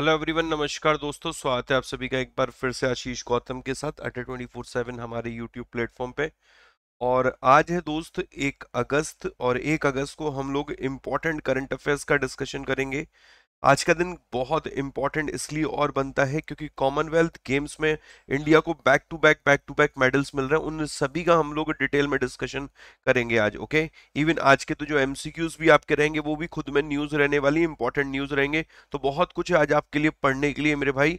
Hello everyone नमस्कार दोस्तों स्वागत है आप सभी का एक बार फिर से आशीष गौतम के साथ अटे ट्वेंटी फोर सेवन हमारे यूट्यूब प्लेटफॉर्म पे और आज है दोस्त एक अगस्त और एक अगस्त को हम लोग इम्पोर्टेंट करंट अफेयर्स का डिस्कशन करेंगे आज का दिन बहुत इंपॉर्टेंट इसलिए और बनता है क्योंकि कॉमनवेल्थ गेम्स में इंडिया को back to back back to back medals मिल रहे हैं उन सभी का हम लोग डिटेल में डिस्कशन करेंगे आज ओके इवन आज के तो जो एमसीक्यूज भी आपके रहेंगे वो भी खुद में न्यूज रहने वाली इंपॉर्टेंट न्यूज रहेंगे तो बहुत कुछ आज आपके लिए पढ़ने के लिए मेरे भाई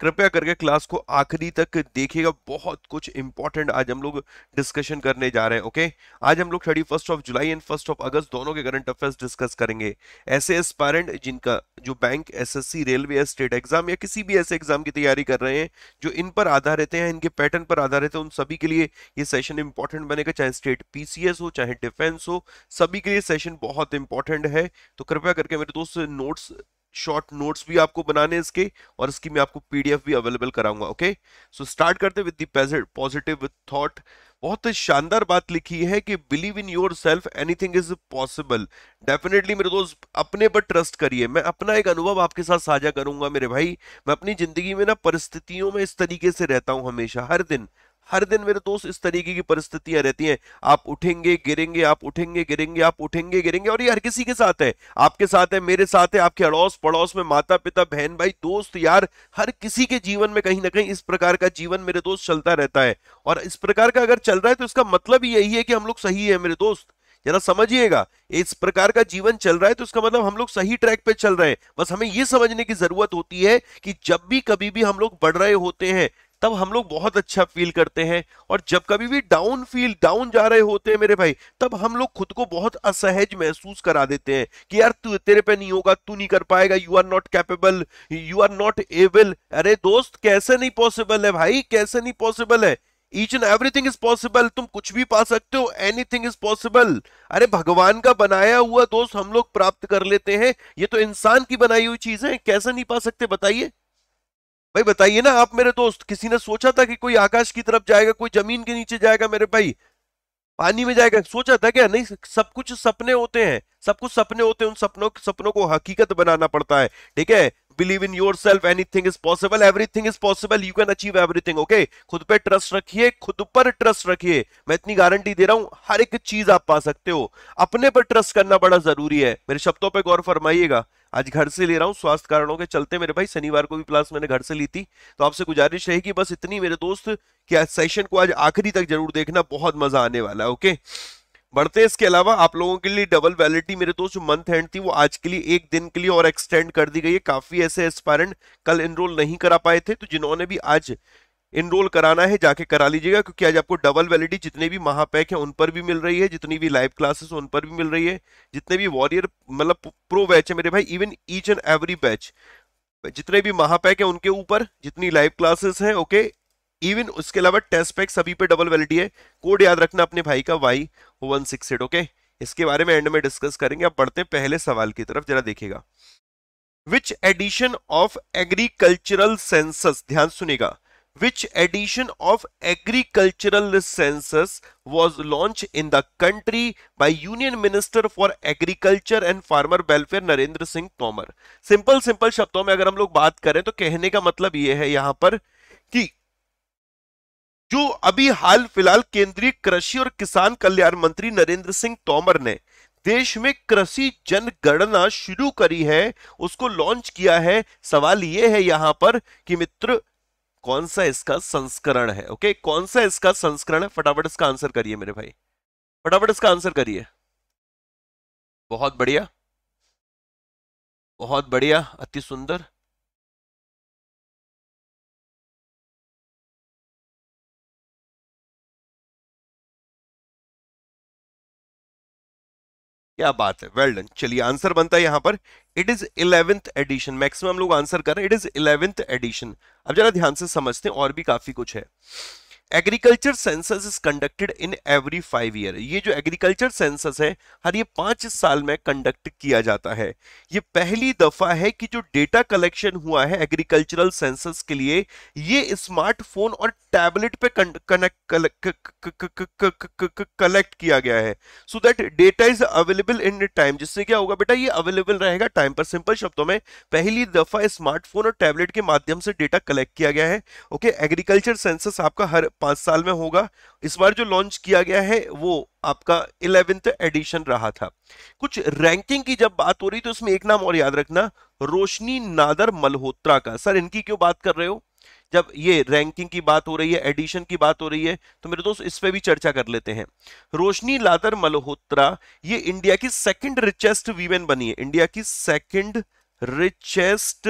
कृपया करके क्लास को आखिरी तक देखिएगा बहुत कुछ इंपॉर्टेंट आज हम लोग डिस्कशन करने जा रहे हैं ओके आज हम लोग thirty first of July and first of August दोनों के करंट अफेयर्स डिस्कस करेंगे ऐसे एस्पायरेंट जिनका जो bank SSC railway state exam या किसी भी ऐसे एग्जाम की तैयारी कर रहे हैं जो इन पर आधारित हैं इनके पैटर्न पर आधारित है उन सभी के लिए ये सेशन इंपॉर्टेंट बनेगा चाहे स्टेट पी हो चाहे डिफेंस हो सभी के लिए सेशन बहुत इंपॉर्टेंट है तो कृपया करके मेरे दोस्त नोट्स शॉर्ट नोट्स भी आपको बनाने इसके और इसकी मैं आपको पीडीएफ भी अवेलेबल कराऊंगा ओके सो स्टार्ट करते विद पॉजिटिव विद थॉट बहुत शानदार बात लिखी है कि believe in yourself anything is possible definitely मेरे दोस्त अपने पर ट्रस्ट करिए मैं अपना एक अनुभव आपके साथ साझा करूंगा मेरे भाई मैं अपनी जिंदगी में ना परिस्थितियों में इस तरीके से रहता हूं हमेशा हर दिन हर दिन मेरे दोस्त इस तरीके की परिस्थितियां रहती हैं आप उठेंगे गिरेंगे आप उठेंगे गिरेंगे आप उठेंगे गिरेंगे और ये हर किसी के साथ है आपके साथ है मेरे साथ है आपके अड़ोस पड़ोस में माता पिता बहन भाई दोस्त यार हर किसी के जीवन में कहीं ना कहीं इस प्रकार का जीवन मेरे दोस्त चलता रहता है और इस प्रकार का अगर चल रहा है तो इसका मतलब यही है कि हम लोग सही है मेरे दोस्त जरा समझिएगा इस प्रकार का जीवन चल रहा है तो इसका मतलब हम लोग सही ट्रैक पे चल रहे हैं बस हमें ये समझने की जरूरत होती है कि जब भी कभी भी हम लोग बढ़ रहे होते हैं तब हम लोग बहुत अच्छा फील करते हैं और जब कभी भी डाउन फील डाउन जा रहे होते हैं मेरे भाई तब हम लोग खुद को बहुत असहज महसूस करा देते हैं कि यार तू तेरे पे नहीं होगा तू नहीं कर पाएगा you are not capable you are not able अरे दोस्त कैसे नहीं पॉसिबल है भाई कैसे नहीं पॉसिबल है each and everything is possible तुम कुछ भी पा सकते हो एनीथिंग इज पॉसिबल अरे भगवान का बनाया हुआ दोस्त हम लोग प्राप्त कर लेते हैं ये तो इंसान की बनाई हुई चीजें कैसे नहीं पा सकते बताइए भाई बताइए ना आप मेरे दोस्त किसी ने सोचा था कि कोई आकाश की तरफ जाएगा कोई जमीन के नीचे जाएगा मेरे भाई पानी में जाएगा सोचा था क्या नहीं सब कुछ सपने होते हैं सब कुछ सपने होते हैं उन सपनों सपनों को हकीकत बनाना पड़ता है ठीक है believe in yourself anything is possible everything is possible you can achieve everything okay खुद पे ट्रस्ट रखिए खुद पर ट्रस्ट रखिए मैं इतनी गारंटी दे रहा हूं हर एक चीज आप पा सकते हो अपने पर ट्रस्ट करना बड़ा जरूरी है मेरे शब्दों पर गौर फरमाइएगा आज घर से ले रहा हूँ स्वास्थ्य कारणों के चलते मेरे भाई शनिवार को भी क्लास मैंने घर से ली थी तो आपसे गुजारिश रहेगी बस इतनी मेरे दोस्त कि आज सेशन को आज आखिरी तक जरूर देखना बहुत मजा आने वाला है ओके बढ़ते हैं इसके अलावा आप लोगों के लिए डबल वैलिडिटी मेरे दोस्त जो मंथ एंड थी वो आज के लिए एक दिन के लिए और एक्सटेंड कर दी गई है काफी ऐसे एस्पायरेंट कल एनरोल नहीं करा पाए थे तो जिन्होंने भी आज इनरोल कराना है जाके करा लीजिएगा क्योंकि आज आपको डबल वैलिडी जितने भी महापैक हैं उन पर भी मिल रही है जितनी भी लाइव क्लासेस उन पर भी मिल रही है जितने भी वॉरियर मतलब प्रो बैच है मेरे भाई even each and every batch जितने भी महापैक है उनके ऊपर जितनी लाइव क्लासेस हैं ओके इवन उसके अलावा टेस्ट पैक सभी पे डबल वैलिडी है कोड याद रखना अपने भाई का Y one six eight okay इसके बारे में एंड में डिस्कस करेंगे आप बढ़ते हैं पहले सवाल की तरफ जरा देखिएगा which edition of agricultural census ध्यान सुनेगा which edition of agricultural census was launched in the country by Union Minister for Agriculture and Farmer Welfare Narendra Singh Tomar simple simple शब्दों में अगर हम लोग बात करें तो कहने का मतलब यह है यहां पर कि जो अभी हाल फिलहाल केंद्रीय कृषि और किसान कल्याण मंत्री नरेंद्र सिंह तोमर ने देश में कृषि जनगणना शुरू करी है उसको लॉन्च किया है सवाल यह है यहां पर कि मित्र कौन सा इसका संस्करण है ओके कौन सा इसका संस्करण है फटाफट इसका आंसर करिए मेरे भाई फटाफट इसका आंसर करिए बहुत बढ़िया बहुत बढ़िया अति सुंदर क्या बात है वेल डन चलिए आंसर बनता है यहां पर it is eleventh edition maximum लोग आंसर कर रहे हैं इट इज इलेवेंथ एडिशन अब जरा ध्यान से समझते हैं और भी काफी कुछ है agriculture census is conducted in every five year ये जो एग्रीकल्चर सेंसस है हर ये पांच साल में कंडक्ट किया जाता है ये पहली दफा है कि जो डेटा कलेक्शन हुआ है एग्रीकल्चरल सेंसस के लिए ये स्मार्टफोन और टैबलेट पे कनेक्ट कलेक्ट किया गया है so that data is available in time जिससे क्या होगा बेटा ये अवेलेबल रहेगा टाइम पर सिंपल शब्दों में पहली दफा स्मार्टफोन और टैबलेट के माध्यम से डेटा कलेक्ट किया गया है ओके एग्रीकल्चर सेंसस आपका हर पांच साल में होगा इस बार जो लॉन्च किया गया है वो आपका इलेवेंथ एडिशन रहा था कुछ रैंकिंग की जब बात हो रही तो इसमें एक नाम और याद रखना रोशनी नादर मल्होत्रा का सर इनकी क्यों बात कर रहे हो जब ये रैंकिंग की बात हो रही है एडिशन की बात हो रही है तो मेरे दोस्त इस पर भी चर्चा कर लेते हैं रोशनी लादर मल्होत्रा ये इंडिया की सेकंड रिचेस्ट वीमेन बनी है इंडिया की सेकंड रिचेस्ट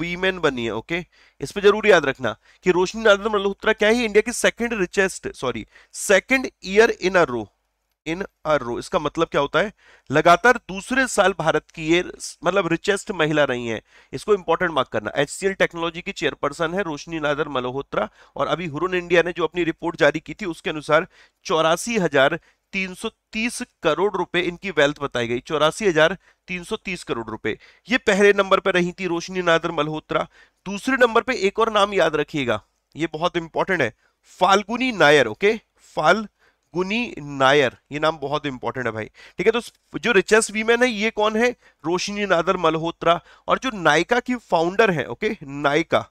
वीमेन बनी है ओके इस पे जरूर याद रखना कि रोशनी नारायण मल्होत्रा मतलब क्या है इंडिया की second richest sorry second year in a row in a row इसका मतलब क्या होता है लगातार दूसरे साल भारत की ये मतलब रिचेस्ट महिला रही हैं इसको इंपॉर्टेंट मार्क करना एच सी एल टेक्नोलॉजी की चेयरपर्सन है रोशनी नादर मल्होत्रा और अभी हुरुन इंडिया ने जो अपनी रिपोर्ट जारी की थी उसके अनुसार चौरासी हजार 330 करोड़ रुपए इनकी वेल्थ बताई गई चौरासी हजार 330 करोड़ रुपए ये पहले नंबर पर रही थी रोशनी नादर मल्होत्रा दूसरे नंबर पे एक और नाम याद रखिएगा ये बहुत इंपॉर्टेंट है फाल्गुनी नायर ओके फाल्गुनी नायर ये नाम बहुत इंपॉर्टेंट है भाई ठीक है तो जो रिचेस्ट वीमेन है ये कौन है रोशनी नादर मल्होत्रा और जो नायका की फाउंडर है ओके नायका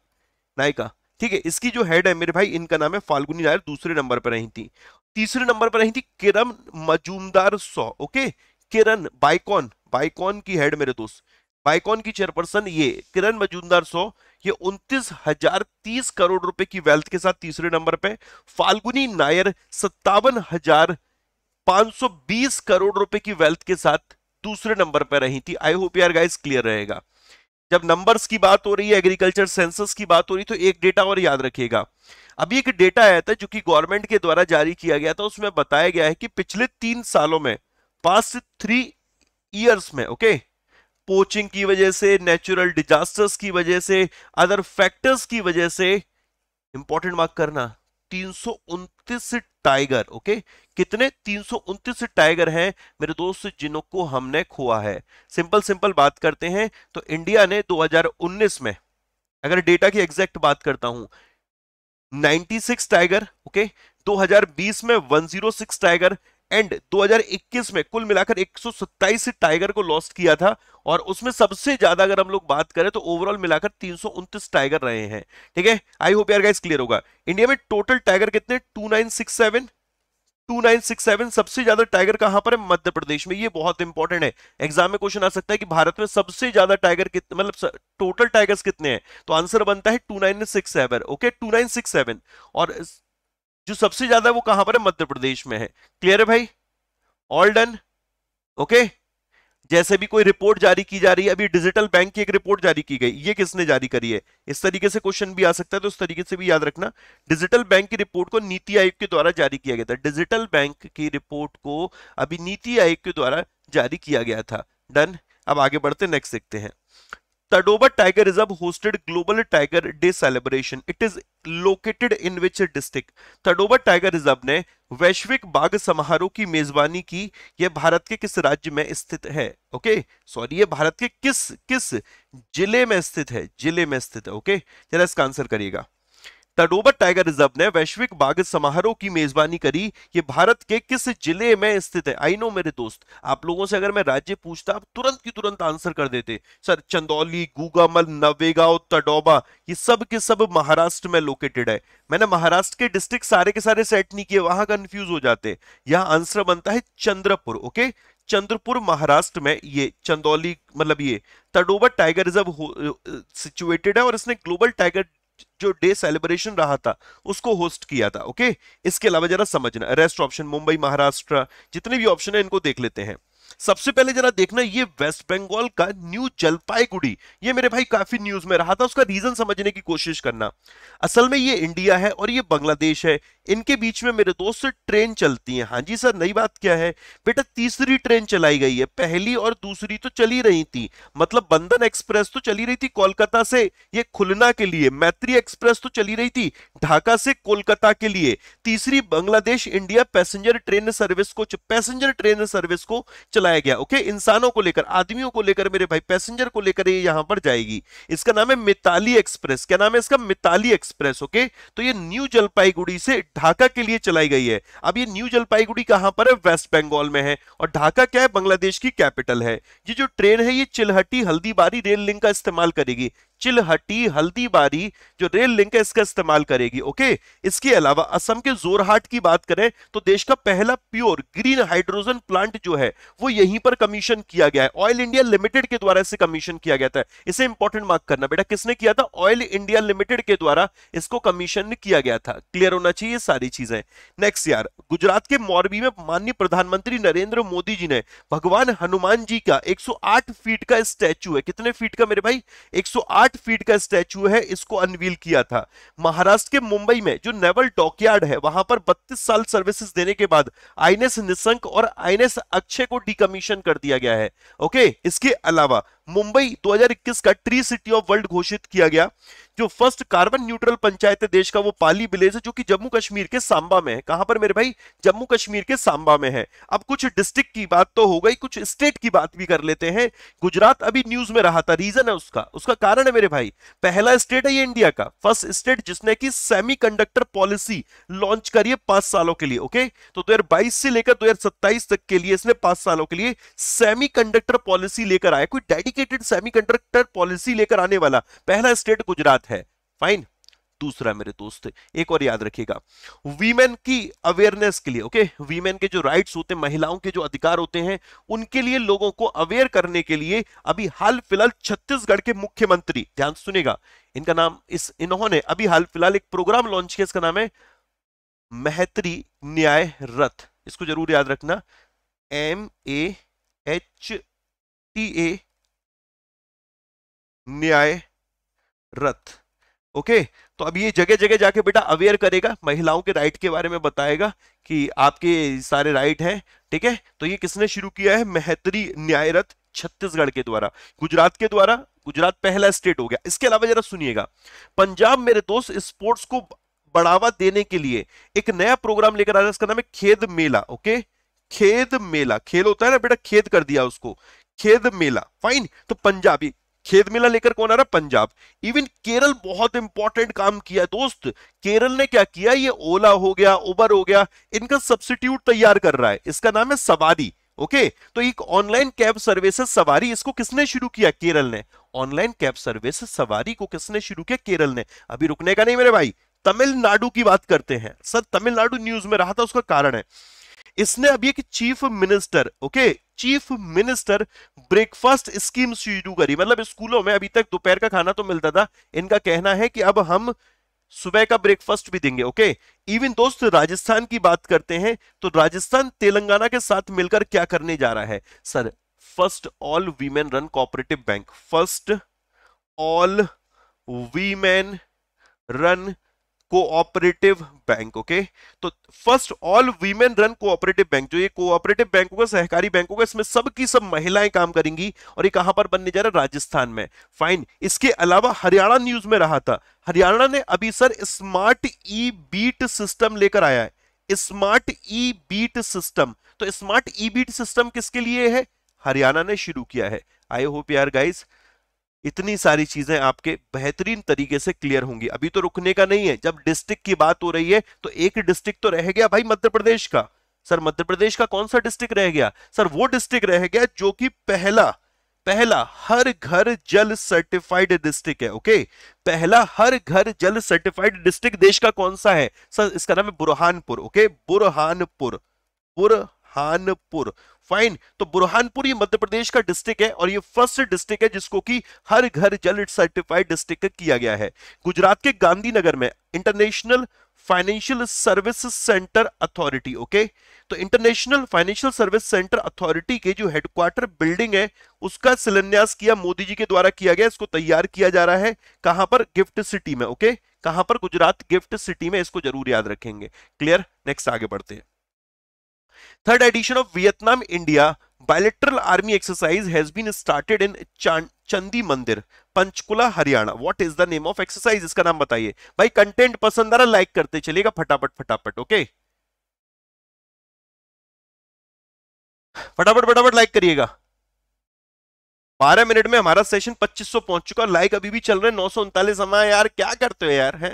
नायका ठीक है इसकी जो हेड है मेरे भाई इनका नाम है फाल्गुनी नायर दूसरे नंबर पर रही थी तीसरे नंबर पर रही थी किरण मजूमदार सौ ओके किरण बाइकॉन बाइकॉन की हेड मेरे दोस्त बाइकॉन की चेयरपर्सन ये किरण मजूमदार सौ ये उनतीस हजार तीस करोड़ रुपए की वेल्थ के साथ तीसरे नंबर पे फाल्गुनी नायर सत्तावन हजार पांच सौ बीस करोड़ रुपए की वेल्थ के साथ दूसरे नंबर पर रही थी आई होप यार गाइस क्लियर रहेगा जब नंबर्स की बात हो रही है एग्रीकल्चर सेंसस की बात हो रही है तो एक डेटा और याद रखिएगा अभी एक डेटा आया था जो कि गवर्नमेंट के द्वारा जारी किया गया था उसमें बताया गया है कि पिछले तीन सालों में पास्ट थ्री ईयर्स में ओके पोचिंग की वजह से नेचुरल डिजास्टर्स की वजह से अदर फैक्टर्स की वजह से इंपॉर्टेंट मार्क करना 329 टाइगर ओके कितने तीन टाइगर हैं मेरे दोस्त जिनों को हमने खोआ है सिंपल सिंपल बात करते हैं तो इंडिया ने 2019 में अगर डेटा की एग्जैक्ट बात करता हूं 96 टाइगर ओके 2020 में 106 टाइगर एंड 2021 में कुल मिलाकर एक टाइगर को लॉस्ट किया था और उसमें सबसे ज्यादा अगर हम लोग बात करें तो ओवरऑल मिलाकर तीन टाइगर रहे हैं ठीक है आई होप यार गाइस क्लियर होगा इंडिया में टोटल टाइगर कितने 2967 2967 सबसे ज्यादा टाइगर कहां पर है मध्य प्रदेश में ये बहुत इंपॉर्टेंट है एग्जाम में क्वेश्चन आ सकता है कि भारत में सबसे ज्यादा टाइगर कितने मतलब टोटल टाइगर्स कितने हैं तो आंसर बनता है 2967 ओके 2967 और जो सबसे ज्यादा वो कहां पर है मध्य प्रदेश में है क्लियर है भाई ऑल डन ओके जैसे भी कोई रिपोर्ट जारी की जा रही है अभी डिजिटल बैंक की एक रिपोर्ट जारी की गई ये किसने जारी करी है इस तरीके से क्वेश्चन भी आ सकता है तो उस तरीके से भी याद रखना डिजिटल बैंक की रिपोर्ट को नीति आयोग के द्वारा जारी किया गया था डिजिटल बैंक की रिपोर्ट को अभी नीति आयोग के द्वारा जारी किया गया था डन अब आगे बढ़ते नेक्स्ट देखते हैं Tadoba Tiger Reserve hosted Global Tiger Day celebration. It is located in which district? Tadoba Tiger Reserve ने वैश्विक बाघ समारोह की मेजबानी की यह भारत के किस राज्य में स्थित है ओके सॉरी यह भारत के किस किस जिले में स्थित है जिले में स्थित है ओके जरा इसका आंसर करिएगा तडोबर टाइगर रिजर्व ने वैश्विक बाघ समारोह की मेजबानी करी ये भारत के किस जिले में स्थित है आई नो मेरे दोस्त आप लोगों से अगर मैं राज्य पूछता आप तुरंत की तुरंत आंसर कर देते सर चंदौली गुगामल नवेगांव तडोबा ये सब के सब महाराष्ट्र में लोकेटेड है मैंने महाराष्ट्र के डिस्ट्रिक्ट सारे के सारे सेट नहीं किए वहां कंफ्यूज हो जाते यहाँ आंसर बनता है चंद्रपुर ओके चंद्रपुर महाराष्ट्र में ये चंदौली मतलब ये तडोबर टाइगर रिजर्व सिचुएटेड है और इसने ग्लोबल टाइगर जो डे सेलिब्रेशन रहा था उसको होस्ट किया था ओके इसके अलावा जरा समझना रेस्ट ऑप्शन मुंबई महाराष्ट्र जितने भी ऑप्शन है इनको देख लेते हैं सबसे पहले जरा देखना ये वेस्ट बंगाल का न्यू जलपाईगुड़ी ये मेरे भाई काफी न्यूज में रहा था उसका रीजन समझने की कोशिश करना असल में ये इंडिया है और ये बांग्लादेश है इनके बीच में मेरे दोस्त ट्रेन चलती है हाँ जी सर नई बात क्या है बेटा तीसरी ट्रेन चलाई गई है पहली और दूसरी तो चली रही थी मतलब बंधन एक्सप्रेस तो चली रही थी कोलकाता से ये खुलना के लिए मैत्री एक्सप्रेस तो चली रही थी ढाका से कोलकाता के लिए तीसरी Bangladesh India passenger train service को पैसेंजर ट्रेन सर्विस को चलाई बताया गया ओके इंसानों को लेकर आदमियों को लेकर मेरे भाई पैसेंजर को लेकर ये यहां पर जाएगी इसका नाम है मिताली एक्सप्रेस क्या नाम है इसका मिताली एक्सप्रेस ओके तो ये न्यू जलपाईगुड़ी से ढाका के लिए चलाई गई है अब ये न्यू जलपाईगुड़ी कहां पर है वेस्ट बंगाल में है और ढाका क्या है बांग्लादेश की कैपिटल है ये जो ट्रेन है ये चिलहटी हल्दीबारी रेल लिंक का इस्तेमाल करेगी चिलहटी हल्दीबारी जो रेल लिंक है इसका इस्तेमाल करेगी ओके इसके अलावा असम के जोरहाट की बात करें तो देश का पहला प्योर ग्रीन हाइड्रोजन प्लांट जो है वो यहीं पर कमीशन किया गया है ऑयल इंडिया लिमिटेड के द्वारा इसे कमीशन किया गया था इसे इंपॉर्टेंट मार्क करना बेटा किसने किया था ऑयल इंडिया लिमिटेड के द्वारा इसको कमीशन किया गया था क्लियर होना चाहिए सारी चीजें नेक्स्ट यार गुजरात के मोरबी में माननीय प्रधानमंत्री नरेंद्र मोदी जी ने भगवान हनुमान जी का एक फीट का स्टैचू है कितने फीट का मेरे भाई एक आठ फीट का स्टैचू है इसको अनवील किया था महाराष्ट्र के मुंबई में जो नेवल डॉकयार्ड है वहां पर 32 साल सर्विसेज देने के बाद आईनेस निशंक और आईनेस अक्षय को डिकमीशन कर दिया गया है ओके इसके अलावा मुंबई 2021 का ट्री सिटी ऑफ वर्ल्ड घोषित किया गया जो फर्स्ट कार्बन न्यूट्रल पंचायत है देश का वो पाली विलेज है जो कि जम्मू कश्मीर के सांबा में है कहां पर मेरे भाई जम्मू कश्मीर के सांबा में है अब कुछ डिस्ट्रिक्ट की बात तो हो गई कुछ स्टेट की बात भी कर लेते हैं गुजरात अभी न्यूज में रहा था रीजन है उसका उसका कारण है मेरे भाई पहला स्टेट है ये इंडिया का फर्स्ट स्टेट जिसने की सेमी पॉलिसी लॉन्च करी है पांच सालों के लिए ओके तो दो से लेकर दो तक के लिए इसने पांच सालों के लिए सेमी पॉलिसी लेकर आया कोई डेडिकेटेड सेमी पॉलिसी लेकर आने वाला पहला स्टेट गुजरात है है फाइन दूसरा मेरे दोस्त एक और याद रखिएगा वीमेन की अवेयरनेस के लिए ओके वीमेन के जो राइट्स होते हैं महिलाओं के जो अधिकार होते हैं उनके लिए लोगों को अवेयर करने के लिए अभी हाल फिलहाल छत्तीसगढ़ के मुख्यमंत्री ध्यान सुनेगा इनका नाम इस इन्होंने अभी हाल फिलहाल एक प्रोग्राम लॉन्च किया इसका नाम है महत्री न्याय रथ इसको जरूर याद रखना M A H T A Nyaya Rath okay तो अब ये जगह जगह जाके बेटा अवेयर करेगा महिलाओं के राइट के बारे में बताएगा कि आपके सारे राइट हैं ठीक है तो ये किसने शुरू किया है मेहतरी न्यायरत छत्तीसगढ़ के द्वारा गुजरात के द्वारा गुजरात पहला स्टेट हो गया इसके अलावा जरा सुनिएगा पंजाब मेरे दोस्त स्पोर्ट्स को बढ़ावा देने के लिए एक नया प्रोग्राम लेकर आया इसका नाम है खेद मेला ओके खेद मेला खेल होता है ना बेटा खेद कर दिया उसको खेद मेला फाइन तो पंजाबी खेद मिला लेकर कौन आ रहा पंजाब इवन केरल बहुत इंपॉर्टेंट काम किया दोस्त केरल ने क्या किया ये ओला हो गया उबर हो गया इनका सब्सिट्यूट तैयार कर रहा है इसका नाम है सवारी ओके तो एक ऑनलाइन कैब सर्विसेज सवारी इसको किसने शुरू किया केरल ने ऑनलाइन कैब सर्विसेज सवारी को किसने शुरू किया केरल ने अभी रुकने का नहीं मेरे भाई तमिलनाडु की बात करते हैं सर तमिलनाडु न्यूज में रहा था उसका कारण है इसने अभी एक chief minister okay chief minister breakfast scheme शुरू करी मतलब स्कूलों में अभी तक दोपहर का खाना तो मिलता था इनका कहना है कि अब हम सुबह का ब्रेकफास्ट भी देंगे ओके इवन दोस्त राजस्थान की बात करते हैं तो राजस्थान तेलंगाना के साथ मिलकर क्या करने जा रहा है sir first all women run cooperative bank first all women run cooperative bank okay तो first all women run cooperative bank जो ये कोऑपरेटिव बैंक होगा सहकारी बैंक होगा इसमें सब की सब महिलाएं काम करेंगी और ये कहां पर बनने जा रहा है राजस्थान में फाइन इसके अलावा हरियाणा न्यूज में रहा था हरियाणा ने अभी sir smart e beat system लेकर आया है स्मार्ट ई बीट सिस्टम तो स्मार्ट ई बीट सिस्टम किसके लिए है हरियाणा ने शुरू किया है आई होप यार गाइस इतनी सारी चीजें आपके बेहतरीन तरीके से क्लियर होंगी अभी तो रुकने का नहीं है जब डिस्ट्रिक्ट की बात हो रही है तो एक डिस्ट्रिक्ट तो रह गया भाई मध्य प्रदेश का सर मध्य प्रदेश का कौन सा डिस्ट्रिक्ट रह गया सर वो डिस्ट्रिक्ट रह गया जो कि पहला पहला हर घर जल सर्टिफाइड डिस्ट्रिक्ट है ओके पहला हर घर जल सर्टिफाइड डिस्ट्रिक्ट देश का कौन सा है सर इसका नाम है बुरहानपुर ओके बुरहानपुर बुरहानपुर फाइन तो बुरहानपुर ये मध्य प्रदेश का डिस्ट्रिक्ट है और ये फर्स्ट डिस्ट्रिक्ट है जिसको कि हर घर जल सर्टिफाइड डिस्ट्रिक्ट किया गया है गुजरात के गांधीनगर में international financial service centre authority okay तो international financial service centre authority के जो हेडक्वार्टर बिल्डिंग है उसका शिलान्यास किया मोदी जी के द्वारा किया गया इसको तैयार किया जा रहा है कहां पर गिफ्ट सिटी में ओके कहां पर गुजरात गिफ्ट सिटी में इसको जरूर याद रखेंगे क्लियर नेक्स्ट आगे बढ़ते हैं third edition of Vietnam India bilateral army exercise has been started in Chandi Mandir Panchkula Haryana what is the name of exercise इसका नाम बताइए भाई कंटेंट पसंद आ रहा लाइक करते चलेगा फटाफट फटाफट ओके फटाफट फटाफट लाइक करिएगा बारह मिनट में हमारा सेशन 2500 पहुंच चुका लाइक अभी भी चल रहे नौ सौ उनतालीस यार क्या करते हो यार है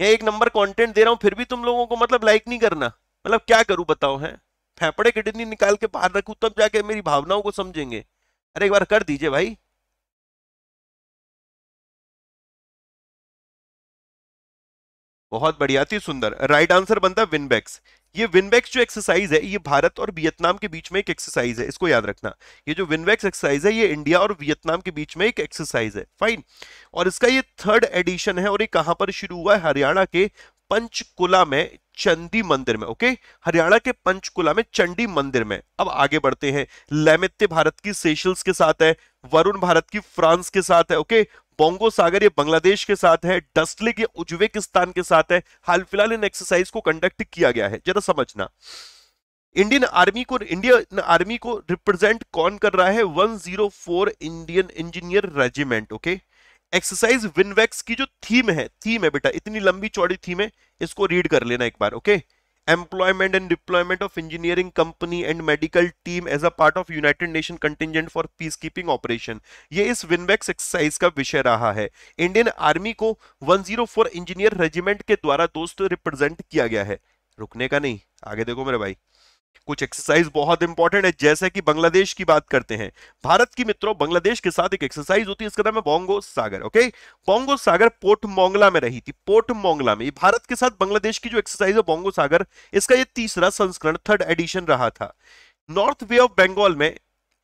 ये एक नंबर कंटेंट दे रहा हूं फिर भी तुम लोगों को मतलब लाइक नहीं करना मतलब क्या करूं बताओ है फेफड़े किडनी निकाल के बाहर रखू तब जाके मेरी भावनाओं को समझेंगे अरे एक बार कर दीजिए भाई बहुत बढ़िया थी सुंदर राइट आंसर बनता विनबैक्स ये विनबैक्स जो एक्सरसाइज है ये भारत और वियतनाम के बीच में एक एक्सरसाइज है इसको याद रखना ये जो विनबैक्स एक्सरसाइज है ये इंडिया और वियतनाम के बीच में एक एक्सरसाइज है फाइन और इसका ये थर्ड एडिशन है और ये कहां पर शुरू हुआ है हरियाणा के पंचकुला में चंडी मंदिर में ओके हरियाणा के पंचकुला में चंडी मंदिर में अब आगे बढ़ते हैं लैमित्य भारत की सेशल्स के साथ है वरुण भारत की फ्रांस के साथ है ओके बोंगो सागर ये बांग्लादेश के साथ है डस्टलिक ये उज्बेकिस्तान के साथ है हाल फिलहाल इन एक्सरसाइज को कंडक्ट किया गया है जरा समझना इंडियन आर्मी को इंडियन आर्मी को रिप्रेजेंट कौन कर रहा है 104 Indian engineer regiment okay okay? Exercise VINBAX की जो थीम है थीम है बेटा इतनी लंबी चौड़ी थीम है इसको रीड कर लेना एक बार okay employment and deployment of engineering company and medical team as a part of United Nation contingent for peace keeping operation ये इस विनवेक्स एक्सरसाइज का विषय रहा है इंडियन आर्मी को 104 इंजीनियर रेजिमेंट के द्वारा दोस्त रिप्रेजेंट किया गया है रुकने का नहीं आगे देखो मेरे भाई कुछ एक्सरसाइज बहुत इंपॉर्टेंट है जैसे कि बांग्लादेश की बात करते हैं भारत की मित्रों बांग्लादेश के साथ एक एक्सरसाइज होती है इसका नाम है बोंगो सागर ओके बोंगो सागर पोर्ट मोंगला में रही थी पोर्ट मोंगला में भारत के साथ बांग्लादेश की जो एक्सरसाइज है बोंगो सागर इसका यह तीसरा संस्करण थर्ड एडिशन रहा था नॉर्थ वे ऑफ बंगाल में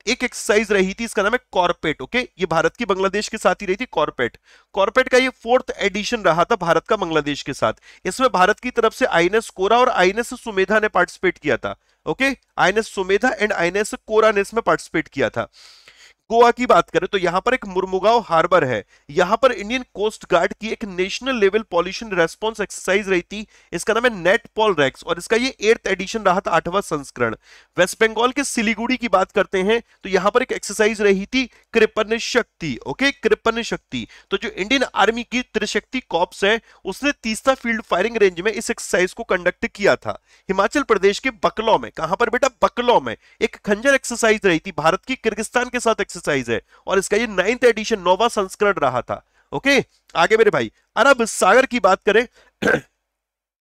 एक एक्सरसाइज रही थी इसका नाम है कॉर्पेट ओके ये भारत की बांग्लादेश के साथ ही रही थी कॉर्पेट कॉर्पेट का ये फोर्थ एडिशन रहा था भारत का बांग्लादेश के साथ इसमें भारत की तरफ से आईएनएस कोरा और आईएनएस सुमेधा ने पार्टिसिपेट किया था okay INS Sumedha and INS कोरानेस में पार्टिसिपेट किया था गोवा की बात करें तो यहां पर एक मुरमुगाव हार्बर है यहां पर इंडियन कोस्ट गार्ड की एक national level pollution response exercise रही थी इसका नाम है नेट पॉल रेक्स और इसका ये एर्थ एडिशन रहा था आठवां संस्करण वेस्ट बंगाल के सिलीगुड़ी की बात करते हैं तो यहां पर एक एक्सरसाइज रही थी कृपन शक्ति ओके कृपन शक्ति तो जो इंडियन आर्मी की त्रिशक्ति कॉप्स है उसने तीसरा फील्ड फायरिंग रेंज में इस एक्सरसाइज को कंडक्ट किया था हिमाचल प्रदेश के बकलो में कहां पर बेटा बकलो में एक खंजर एक्सरसाइज रही थी भारत की किर्गिस्तान के साथ एक्सरसाइज एक्सरसाइज है और इसका ये नाइन्थ एडिशन नोवा संस्करण रहा था ओके आगे मेरे भाई अरब सागर की बात करें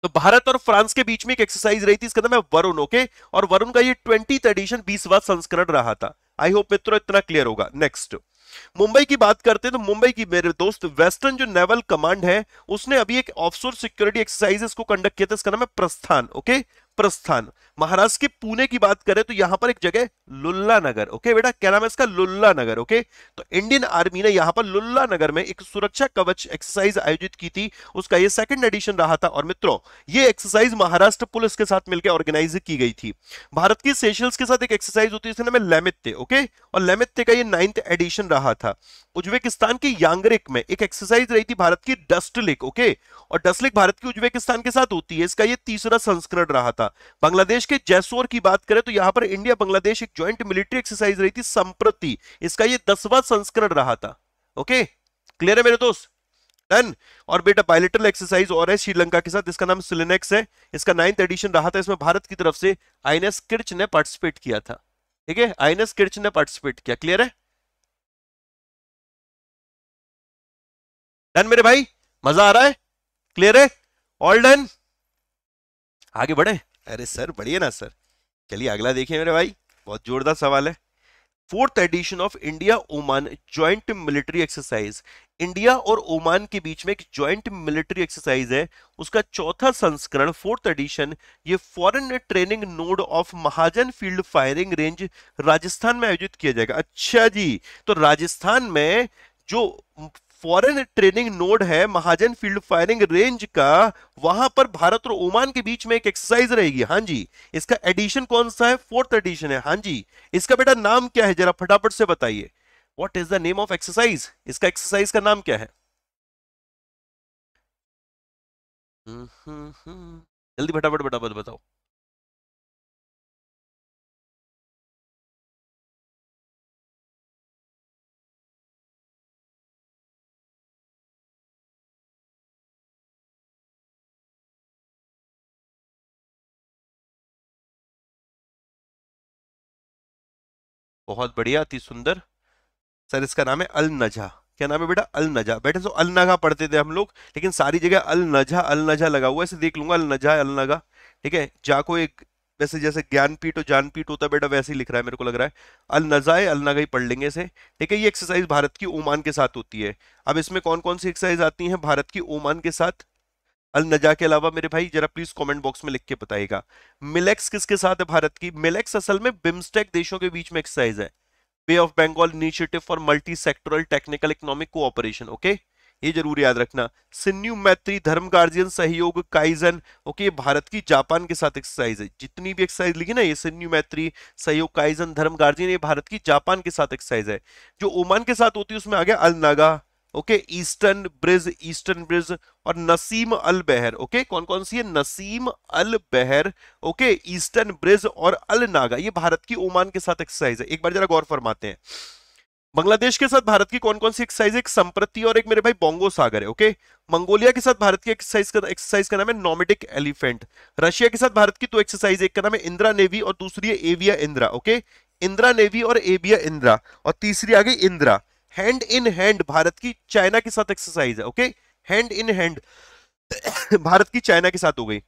तो भारत और फ्रांस के बीच में एक एक्सरसाइज रही थी इसका नाम है वरुण ओके और वरुण का ये ट्वेंटी एडिशन बीसवा संस्करण रहा था आई होप मित्रों इतना क्लियर होगा नेक्स्ट मुंबई की बात करते हैं तो मुंबई की मेरे दोस्त वेस्टर्न जो नेवल कमांड है उसने अभी एक ऑफशोर सिक्योरिटी एक्सरसाइज इसको कंडक्ट किया था इसका नाम है प्रस्थान ओके प्रस्थान महाराष्ट्र के पुणे की बात करें तो यहां पर एक जगह लुल्ला नगर ओके बेटा क्या नाम है इसका लुल्ला नगर ओके तो इंडियन आर्मी ने यहां पर लुल्ला नगर में एक सुरक्षा कवच एक्सरसाइज आयोजित की थी उसका ये सेकंड एडिशन रहा था और मित्रों ये एक्सरसाइज महाराष्ट्र पुलिस के साथ मिलकर ऑर्गेनाइज की गई थी भारत की सेशल्स के साथ एक एक्सरसाइज होती है जिसका लेमित्य ओके और लेमित्य का यह नाइन्थ एडिशन रहा था उज्बेकिस्तान के यांगरिक में एक एक्सरसाइज रही थी भारत की डस्टलिक ओके और डस्टलिक भारत की उज्बेकिस्तान के साथ होती है इसका यह तीसरा संस्करण रहा था था बांग्लादेश के जैसोर की बात करें तो यहां पर इंडिया बांग्लादेश एक ज्वाइंट मिलिट्री एक्सरसाइज रही थी संप्रति इसका यह दसवां संस्करण रहा था ओके क्लियर है मेरे दोस्त डन और बेटा पायलटल एक्सरसाइज और है श्रीलंका के साथ इसका नाम सिलेनेक्स है इसका नाइन्थ एडिशन रहा था इसमें भारत की तरफ से आईएनएस किर्च ने पार्टिसिपेट किया था ठीक है आईएनएस किर्च ने पार्टिसिपेट किया क्लियर है डन मेरे भाई मजा आ रहा है क्लियर है ऑल डन आगे बढ़े अरे सर बढ़िया ना सर चलिए अगला देखिए मेरे भाई बहुत जोरदार सवाल है fourth edition of India Oman joint military exercise India और ओमान के बीच में एक ज्वाइंट मिलिट्री एक्सरसाइज है उसका चौथा संस्करण फोर्थ एडिशन ये foreign training node of Mahajan field firing range Rajasthan में आयोजित किया जाएगा अच्छा जी तो राजस्थान में जो फॉरेन ट्रेनिंग नोड है महाजन फील्ड फायरिंग रेंज का वहां पर भारत और ओमान के बीच में एक एक्सरसाइज रहेगी हाँ जी इसका एडिशन कौन सा है फोर्थ एडिशन है हाँ जी इसका बेटा नाम क्या है जरा फटाफट से बताइए what is the name of exercise इसका एक्सरसाइज का नाम क्या है हम्म, हम्म, हम्म। जल्दी फटाफट फटाफट बताओ बहुत बढ़िया अति सुंदर सर इसका नाम है अल नजा क्या नाम है बेटा अल नजा बैठे सो तो अल नगा पढ़ते थे हम लोग लेकिन सारी जगह अल नजा अल नजा लगा हुआ ऐसे देख लूंगा अल नजा अल नगा ठीक है जा को एक वैसे जैसे ज्ञानपीठ और जानपीठ होता है बेटा वैसे ही लिख रहा है मेरे को लग रहा है अल नजाए अल नगा ही पढ़ लेंगे इसे ठीक है ये एक्सरसाइज भारत की ओमान के साथ होती है अब इसमें कौन कौन सी एक्सरसाइज आती है भारत की ओमान के साथ अल नजा के अलावा मेरे भाई जरा प्लीज कमेंट बॉक्स में लिख के बताइएगा मिलेक्स किसके साथ है भारत की मिलेक्स असल में बिम्स्टेक देशों के बीच में एक्सरसाइज है Bay of Bengal initiative for multi sectoral technical economic cooperation okay ये जरूर याद रखना सिन्यू मैत्री धर्म गार्जियन सहयोग काइजन ओके भारत की जापान के साथ एक्सरसाइज है जितनी भी एक्सरसाइज लिखी ना ये सिन्यू मैत्री सहयोग काइजन धर्म गार्जियन ये भारत की जापान के साथ एक्सरसाइज है जो ओमान के साथ होती है उसमें आ गया Al Najah okay eastern bridge eastern bridge और नसीम अल बहर ओके कौन कौन सी है नसीम अल बहर ओके ईस्टर्न ब्रिज और अल नागा ये भारत की ओमान के साथ एक्सरसाइज है एक बार जरा गौर फरमाते हैं बांग्लादेश के साथ भारत की कौन कौन सी एक्सरसाइज एक संप्रति और एक मेरे भाई बोंगो सागर है ओके मंगोलिया के साथ भारत की एक्सरसाइज का एक्सरसाइज का नाम है नॉमेटिक एलिफेंट रशिया के साथ भारत की दो तो एक्सरसाइज एक का नाम है इंदिरा नेवी और दूसरी है Avia Indra okay Indra navy और एविया इंदिरा और तीसरी आ गई Indra hand in hand Bharat की चाइना के साथ एक्सरसाइज है okay hand in hand Bharat की चाइना के साथ हो गई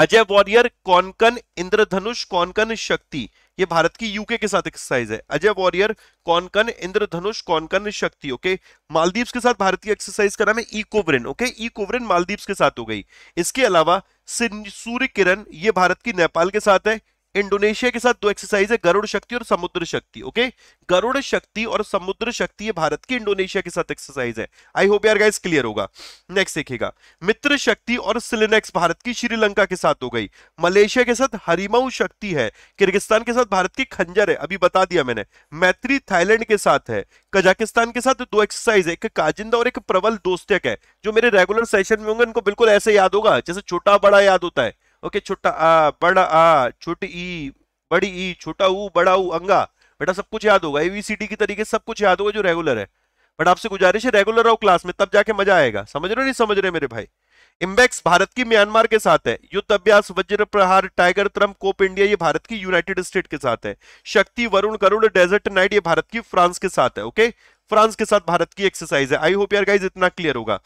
अजय वॉरियर कौनकन इंद्रधनुष कौनकन शक्ति ये भारत की यूके के साथ एक्सरसाइज है अजय वॉरियर कौनकन इंद्रधनुष कौनकन शक्ति ओके मालदीव्स के साथ भारत की एक्सरसाइज का नाम है इकोवरन ओके इकोब्रेन मालदीव्स के साथ हो गई इसके अलावा सूर्य किरण ये भारत की नेपाल के साथ है इंडोनेशिया के साथ दो एक्सरसाइज है गरुड़ शक्ति और समुद्र शक्ति ओके गरुड़ शक्ति और समुद्र शक्ति भारत की इंडोनेशिया के साथ एक्सरसाइज है आई होप यार गाइस क्लियर होगा नेक्स्ट देखेगा मित्र शक्ति और सिलिनेक्स भारत की श्रीलंका के साथ हो गई मलेशिया के साथ हरिमऊ शक्ति है किर्गिस्तान के साथ भारत की खंजर है अभी बता दिया मैंने मैत्री थाईलैंड के साथ है कजाकिस्तान के साथ दो एक्सरसाइज है एक काजिंदा और एक प्रबल दोस्तक है जो मेरे रेगुलर सेशन में होंगे उनको बिल्कुल ऐसे याद होगा जैसे छोटा बड़ा याद होता है ओके छोटा आ बड़ा आ छोटी ई बड़ी ई छोटा ऊ बड़ा ऊ अंगा बेटा सब कुछ याद होगा एबीसीडी की तरीके सब कुछ याद होगा जो रेगुलर है बट आपसे गुजारिश है रेगुलर आओ क्लास में तब जाके मजा आएगा समझ रहे हो नहीं समझ रहे मेरे भाई इम्बेक्स भारत की म्यांमार के साथ है युद्ध अभ्यास वज्र प्रहार टाइगर त्रम कोप इंडिया ये भारत की यूनाइटेड स्टेट के साथ है शक्ति वरुण करुण डेजर्ट नाइट ये भारत की फ्रांस के साथ है ओके फ्रांस के साथ भारत की एक्सरसाइज है आई होप यार गाइज इतना क्लियर होगा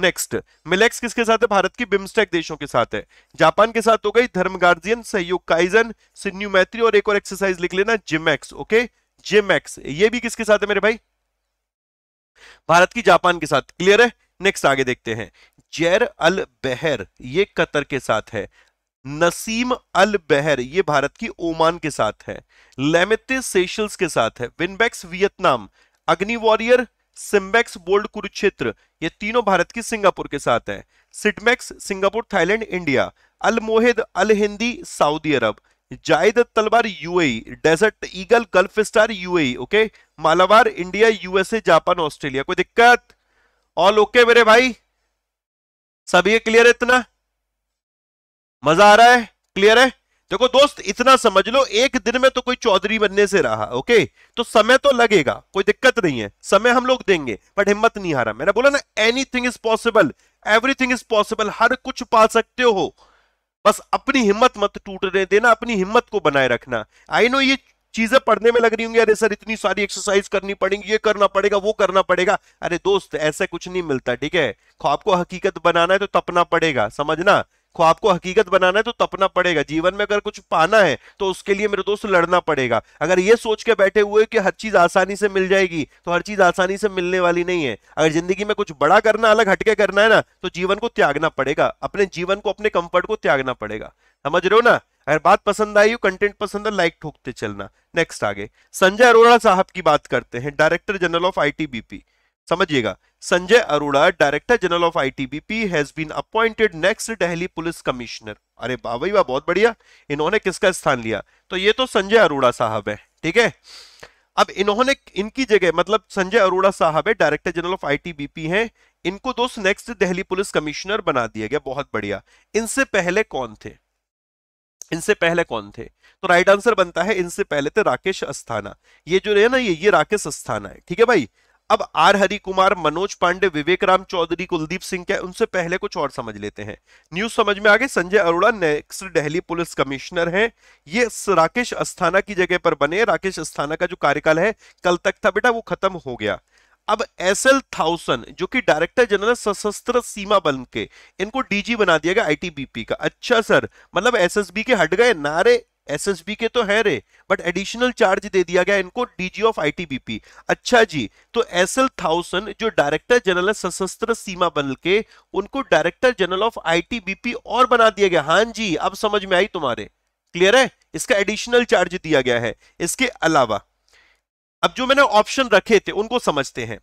नेक्स्ट मिलेक्स किसके साथ है भारत की बिम्स्टेक देशों के साथ है जापान के साथ हो गई धर्म गार्जियन सहयोग काइजन सिन्यू मैत्री और एक और एक्सरसाइज लिख लेना जिमेक्स ओके जिमेक्स ये भी किसके साथ है मेरे भाई भारत की जापान के साथ क्लियर है नेक्स्ट आगे देखते हैं जैर अल बहर ये कतर के साथ है नसीम अल बहर ये भारत की ओमान के साथ है लेमिते सेशल्स के साथ है Vinbax Vietnam Agni warrior Simbex bold Kurukshetra ये तीनों भारत की सिंगापुर के साथ है Sitmex Singapore Thailand India Al Mohed Al Hindi Saudi Arabia Zayed Talwar UAE desert eagle gulf star UAE okay Malabar India USA Japan Australia कोई दिक्कत ऑल ओके मेरे भाई सभी क्लियर है इतना मजा आ रहा है क्लियर है देखो दोस्त इतना समझ लो एक दिन में तो कोई चौधरी बनने से रहा ओके तो समय तो लगेगा कोई दिक्कत नहीं है समय हम लोग देंगे बट हिम्मत नहीं हारा मैंने बोला ना anything is possible everything is possible हर कुछ पा सकते हो बस अपनी हिम्मत मत टूटने देना अपनी हिम्मत को बनाए रखना आई नो ये चीजें पढ़ने में लग रही होंगी अरे सर इतनी सारी एक्सरसाइज करनी पड़ेगी ये करना पड़ेगा वो करना पड़ेगा अरे दोस्त ऐसा कुछ नहीं मिलता ठीक है ख्वाब को हकीकत बनाना है तो तपना पड़ेगा समझना ख्वाब को हकीकत बनाना है तो तपना पड़ेगा जीवन में अगर कुछ पाना है तो उसके लिए मेरे दोस्त लड़ना पड़ेगा अगर ये सोच के बैठे हुए कि हर चीज आसानी से मिल जाएगी तो हर चीज आसानी से मिलने वाली नहीं है अगर जिंदगी में कुछ बड़ा करना अलग हटके करना है ना तो जीवन को त्यागना पड़ेगा अपने जीवन को अपने कंफर्ट को त्यागना पड़ेगा समझ रहे हो ना अगर बात पसंद आई हो कंटेंट पसंद है लाइक ठोकते चलना नेक्स्ट आगे संजय अरोड़ा साहब की बात करते हैं डायरेक्टर जनरल ऑफ आई समझिएगा Sanjay Arora director general of ITBP has been appointed next Delhi police commissioner अरे बाबा वाह बहुत बढ़िया इन्होंने किसका स्थान लिया तो ये तो संजय अरोड़ा साहब है ठीक है अब इन्होंने इनकी जगह मतलब संजय अरोड़ा साहब है डायरेक्टर जनरल ऑफ आईटीबीपी हैं इनको दोस्त नेक्स्ट दिल्ली पुलिस कमिश्नर बना दिया गया बहुत बढ़िया इनसे पहले कौन थे इनसे पहले कौन थे तो राइट आंसर बनता है इनसे पहले थे राकेश अस्थाना ये जो है ना ये ये राकेश अस्थाना है ठीक है भाई अब आर हरि कुमार मनोज पांडे विवेक राम चौधरी कुलदीप सिंह क्या उनसे पहले कुछ और समझ लेते हैं न्यूज समझ में आगे Sanjay Arora next Delhi police commissioner हैं ये राकेश अस्थाना की जगह पर बने राकेश अस्थाना का जो कार्यकाल है कल तक था बेटा वो खत्म हो गया अब एस एल थाउसन जो कि डायरेक्टर जनरल सशस्त्र सीमा बल के इनको डीजी बना दिया गया आईटीबीपी का अच्छा सर मतलब एसएसबी के हट गए नारे एसएसबी के तो है रे बट एडिशनल चार्ज दे दिया गया इनको डीजी ऑफ आईटीबीपी अच्छा जी तो एस एल थाउसन जो डायरेक्टर जनरल है सशस्त्र सीमा बल के उनको डायरेक्टर जनरल ऑफ आईटीबीपी और बना दिया गया हाँ जी अब समझ में आई तुम्हारे क्लियर है इसका एडिशनल चार्ज दिया गया है इसके अलावा अब जो मैंने ऑप्शन रखे थे उनको समझते हैं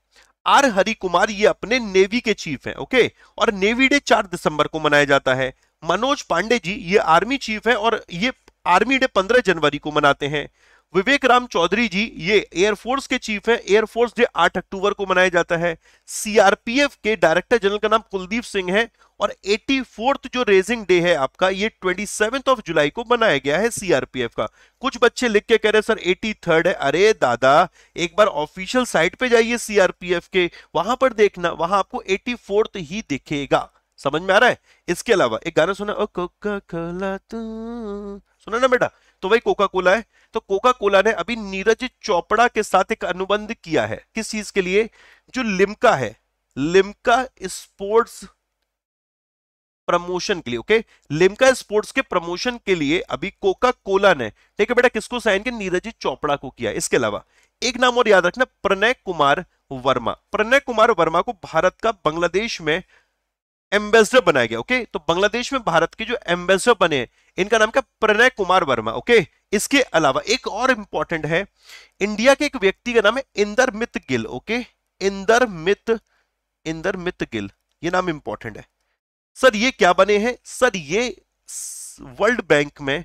आर हरि कुमार ये अपने नेवी के चीफ हैं ओके और नेवी डे चार दिसंबर को मनाया जाता है मनोज पांडे जी ये आर्मी चीफ है और ये आर्मी डे 15 जनवरी को मनाते हैं विवेक राम चौधरी जी ये एयरफोर्स के चीफ हैं एयरफोर्स डे 8 अक्टूबर को मनाया जाता है सीआरपीएफ के डायरेक्टर जनरल का नाम कुलदीप सिंह है और एटी जो रेजिंग डे है आपका ये ट्वेंटी ऑफ जुलाई को मनाया गया है सीआरपीएफ का कुछ बच्चे लिख के कह रहे सर एटी है अरे दादा एक बार ऑफिशियल साइट पे जाइए सीआरपीएफ के वहां पर देखना वहां आपको एटी ही दिखेगा समझ में आ रहा है इसके अलावा एक गाना सुना ओ कोका कोला तू सुना ना बेटा तो वही कोका कोला है तो कोका कोला ने अभी नीरज चोपड़ा के साथ एक अनुबंध किया है किस चीज के लिए जो लिमका है लिमका स्पोर्ट्स प्रमोशन के लिए ओके लिमका स्पोर्ट्स के प्रमोशन के लिए अभी कोका कोला ने ठीक है बेटा किसको साइन किया नीरज चोपड़ा को किया इसके अलावा एक नाम और याद रखना प्रणय कुमार वर्मा प्रणय कुमार वर्मा को भारत का बांग्लादेश में एम्बेसडर बनाया गया ओके तो बांग्लादेश में भारत के जो एम्बेसडर बने इनका नाम क्या प्रणय कुमार वर्मा ओके इसके अलावा एक और इंपॉर्टेंट है इंडिया के एक व्यक्ति का नाम है इंदर मित गिल ओके इंदर मित इंदर मित गिल ये नाम इंपॉर्टेंट है सर ये क्या बने हैं सर ये वर्ल्ड बैंक में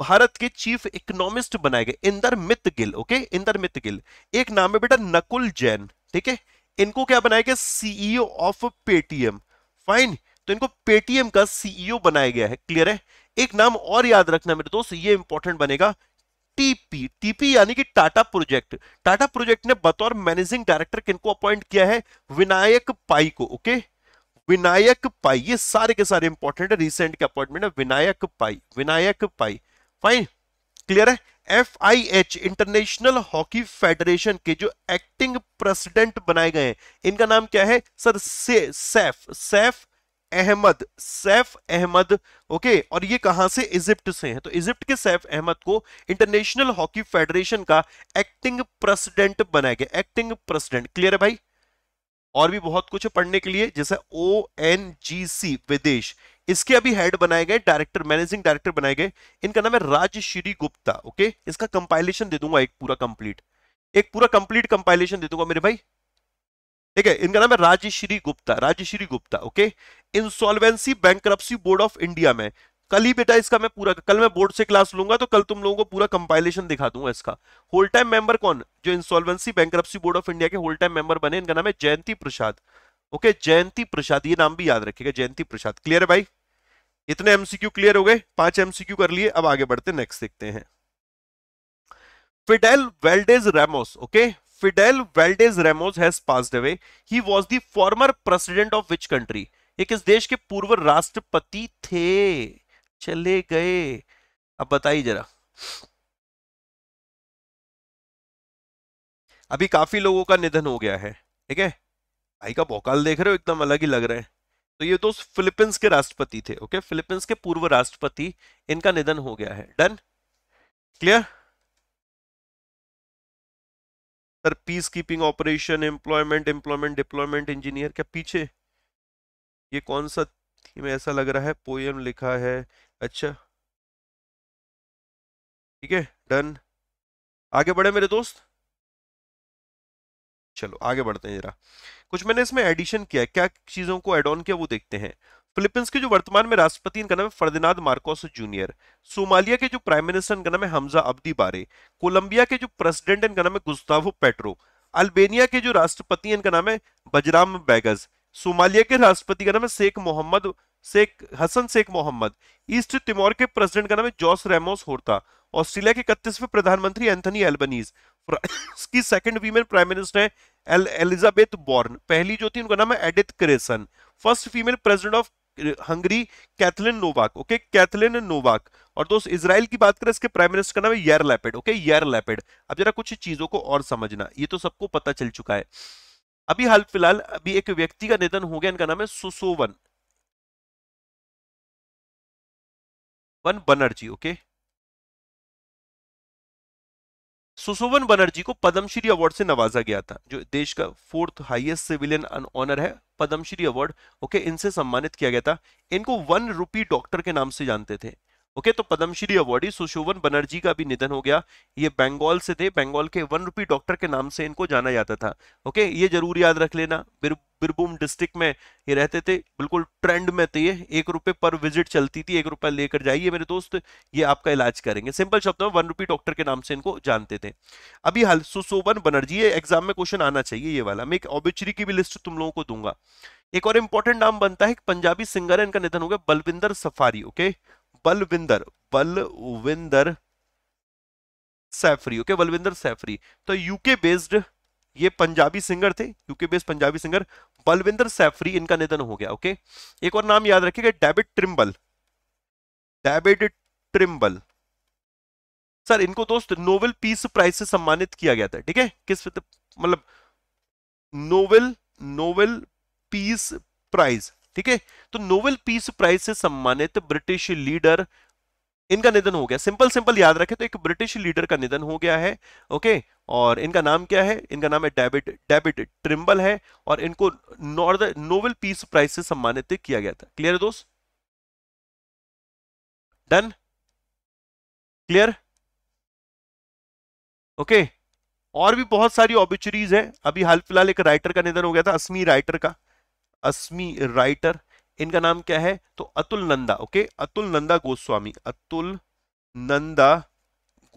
भारत के चीफ इकोनॉमिस्ट बनाए गए इंदर मित गिल ओके इंदर मित गिल एक नाम है बेटा नकुल जैन ठीक है इनको क्या बनाया गया सीईओ ऑफ पेटीएम फाइन तो इनको पेटीएम का सीईओ e बनाया गया है क्लियर है एक नाम और याद रखना मेरे दोस्त ये इंपॉर्टेंट बनेगा टीपी टीपी यानी कि टाटा प्रोजेक्ट टाटा प्रोजेक्ट ने बतौर मैनेजिंग डायरेक्टर किनको अपॉइंट किया है विनायक पाई को ओके विनायक पाई ये सारे के सारे इंपॉर्टेंट है रिसेंट के अपॉइंटमेंट है विनायक पाई विनायक पाई फाइन क्लियर है F I H international hockey federation के जो एक्टिंग प्रेसिडेंट बनाए गए हैं इनका नाम क्या है सर से, सैफ सैफ अहमद सैफ अहमद ओके और ये कहां से इजिप्ट से हैं तो इजिप्ट के सैफ अहमद को इंटरनेशनल हॉकी फेडरेशन का एक्टिंग प्रेसिडेंट बनाया गया एक्टिंग प्रेसिडेंट क्लियर है भाई और भी बहुत कुछ है पढ़ने के लिए जैसे ओ एन जी सी विदेश इसके अभी हेड बनाए गए डायरेक्टर मैनेजिंग डायरेक्टर बनाए गए इनका नाम है राजश्री गुप्ता ओके इसका कंपाइलेशन दे दूंगा एक पूरा कंप्लीट एक पूरा कंप्लीट कंपाइलेशन दे दूंगा मेरे भाई ठीक है इनका नाम है Rajshree Gupta Rajshree Gupta okay insolvency bank board of India में कल ही बेटा इसका मैं पूरा कल मैं बोर्ड से क्लास लूंगा तो कल तुम लोगों को पूरा कंपाइलेशन दिखा दूंगा इसका होल टाइम मेंबर कौन जो insolvency bank board of India के होल टाइम मेंबर बने इनका नाम है जयंती प्रसाद ओके जयंती प्रसाद ये नाम भी याद रखेगा जयंती प्रसाद क्लियर है भाई इतने एमसीक्यू क्लियर हो गए पांच एमसीक्यू कर लिए अब आगे बढ़ते नेक्स्ट देखते हैं Fidel Valdez Ramos okay Fidel Valdez Ramos has pass away he was the former president of which country ये किस देश के पूर्व राष्ट्रपति थे चले गए अब बताइए जरा अभी काफी लोगों का निधन हो गया है ठीक है भाई का बोकाल देख रहे हो एकदम अलग ही लग रहा है तो ये दोस्त तो फिलीपींस के राष्ट्रपति थे ओके फिलीपींस के पूर्व राष्ट्रपति इनका निधन हो गया है done clear sir peace keeping operation employment employment deployment engineer के पीछे ये कौन सा थीम ऐसा लग रहा है पोयम लिखा है अच्छा ठीक है डन आगे बढ़े मेरे दोस्त चलो आगे बढ़ते हैं जरा कुछ मैंने इसमें एडिशन किया क्या चीज़ों को एड ऑन किया वो देखते हैं फिलीपींस के जो वर्तमान में राष्ट्रपति इनका नाम है फर्दिनाद मार्कोस जूनियर सोमालिया के जो प्राइम मिनिस्टर इनका नाम है हमजा अब्दी बारे कोलंबिया के जो प्रेसिडेंट इनका नाम है गुस्ताफो पेट्रो अल्बेनिया के जो राष्ट्रपति इनका नाम है बजराम बैगज सोमालिया के राष्ट्रपति का नाम है Sheikh Mohammed Sheikh Hassan Sheikh Mohammed East Timor के प्रेसिडेंट का नाम है जॉस रेमोस होर्ता ऑस्ट्रेलिया के इकतीसवें प्रधानमंत्री एंथनी एल्बनीज इसकी सेकंड फीमेल प्राइम मिनिस्टर है एल एलिजाबेथ बॉर्न पहली जो थी उनका नाम है Edith Cresson first female president of Hungary Katalin Novak okay Katalin Novak और दोस्त इसराइल की बात करें इसके प्राइम मिनिस्टर का नाम है यर लैपेड ओके यर लैपेड अब जरा कुछ चीजों को और समझना ये तो सबको पता चल चुका है अभी हाल फिलहाल अभी एक व्यक्ति का निधन हो गया इनका नाम है सुसोवन वन बनर्जी ओके सुशोभन बनर्जी को पद्मश्री अवार्ड से नवाजा गया था जो देश का फोर्थ हाईएस्ट सिविलियन ऑनर है पद्मश्री अवार्ड ओके इनसे सम्मानित किया गया था इनको वन रुपी डॉक्टर के नाम से जानते थे ओके तो पद्मश्री अवार्डी सुशोभन बनर्जी का भी निधन हो गया ये बंगाल से थे बंगाल के वन रुपी डॉक्टर के नाम से इनको जाना जाता था ओके ये जरूर याद रख लेना बिरभूम डिस्ट्रिक्ट में ये रहते थे बिल्कुल ट्रेंड में थे ये एक रुपए पर विजिट चलती थी एक रुपए लेकर जाइए मेरे दोस्त ये आपका इलाज करेंगे सिंपल शब्द में वन रुपी डॉक्टर के नाम से इनको जानते थे अभी हाल सुशोभन बनर्जी ये एग्जाम में क्वेश्चन आना चाहिए ये वाला मैं एक ऑबिचरी की भी लिस्ट तुम लोगों को दूंगा एक और इंपॉर्टेंट नाम बनता है पंजाबी सिंगर इनका निधन हो गया बलविंदर सफारी ओके बलविंदर बलविंदर सैफरी ओके बलविंदर सैफरी तो यूके बेस्ड ये पंजाबी सिंगर थे UK based Punjabi singer Balwinder Safri इनका निधन हो गया ओके एक और नाम याद रखिएगा debit Trimble debit Trimble sir इनको दोस्त नोबेल पीस प्राइज से सम्मानित किया गया था ठीक है किस मतलब नोबेल नोबेल पीस प्राइज ठीक है तो नोबेल पीस प्राइज से सम्मानित ब्रिटिश लीडर इनका निधन हो गया सिंपल सिंपल याद रखें तो एक ब्रिटिश लीडर का निधन हो गया है ओके और इनका नाम क्या है इनका नाम है डेबिट डेबिट ट्रिम्बल है और इनको नॉर्द नोबेल पीस प्राइज से सम्मानित किया गया था क्लियर है दोस्त डन क्लियर ओके और भी बहुत सारी ऑबिचुरीज है अभी हाल फिलहाल एक राइटर का निधन हो गया था असमी राइटर का अस्मी राइटर इनका नाम क्या है तो अतुल नंदा ओके अतुल नंदा गोस्वामी अतुल नंदा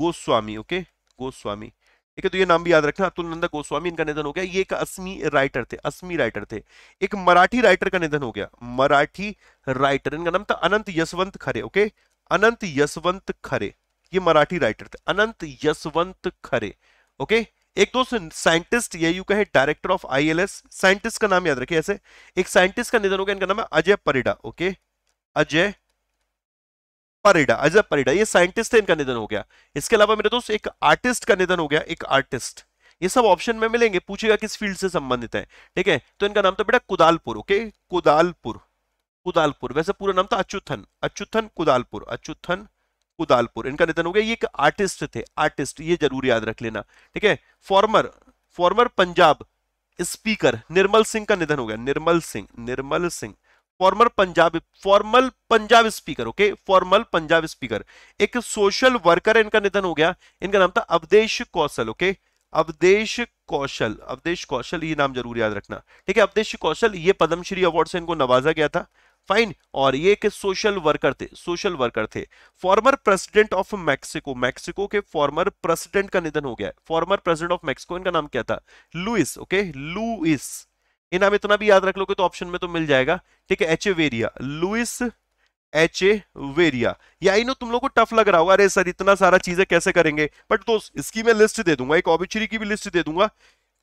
गोस्वामी ओके गोस्वामी ठीक है तो ये नाम भी याद रखना अतुल नंदा गोस्वामी इनका निधन हो गया ये एक असमी राइटर थे असमी राइटर थे एक मराठी राइटर का निधन हो गया मराठी राइटर इनका नाम था अनंत यशवंत खरे ओके अनंत यशवंत खरे ये मराठी राइटर थे अनंत यशवंत खरे ओके एक दोस्त साइंटिस्ट ये यू कहे डायरेक्टर ऑफ आईएलएस साइंटिस्ट का नाम याद रखिए ऐसे एक साइंटिस्ट का निधन हो गया इनका नाम है अजय परिडा ओके अजय परिडा अजय परिडा ये साइंटिस्ट है इनका निधन हो गया इसके अलावा मेरे दोस्त एक आर्टिस्ट का निधन हो गया एक आर्टिस्ट ये सब ऑप्शन में मिलेंगे पूछेगा किस फील्ड से संबंधित है ठीक है तो इनका नाम था बेटा कुदालपुर ओके कुदालपुर कुदालपुर वैसे पूरा नाम था अच्युथन अच्युथन कुदालपुर अच्युथन कुदालपुर इनका निधन हो गया ये एक आर्टिस्ट थे आर्टिस्ट ये जरूर याद रख लेना ठीक है former former Punjab speaker Nirmal Singh का निधन हो गया Nirmal Singh Nirmal Singh former Punjab formal Punjab speaker okay formal Punjab speaker एक सोशल वर्कर इनका निधन हो गया इनका नाम था अवदेश कौशल ओके अवदेश कौशल अवदेश कौशल ये नाम जरूर याद रखना ठीक है अवदेश कौशल ये पद्मश्री अवार्ड से इनको नवाजा गया था फाइन और ये के सोशल वर्कर थे सोशल वर्कर थे former president of Mexico Mexico के फॉर्मर प्रेसिडेंट का निधन हो गया फॉर्मर प्रेसिडेंट ऑफ मैक्सिको इनका नाम क्या था लुइस ओके लुइस ये नाम इतना भी याद रख लोगे तो ऑप्शन में तो मिल जाएगा ठीक है Echeverria Luis Echeverria या आई नो तुम लोग को टफ लग रहा होगा अरे सर इतना सारा चीजें कैसे करेंगे बट दोस्त इसकी मैं लिस्ट दे दूंगा एक ऑबिचरी की भी लिस्ट दे दूंगा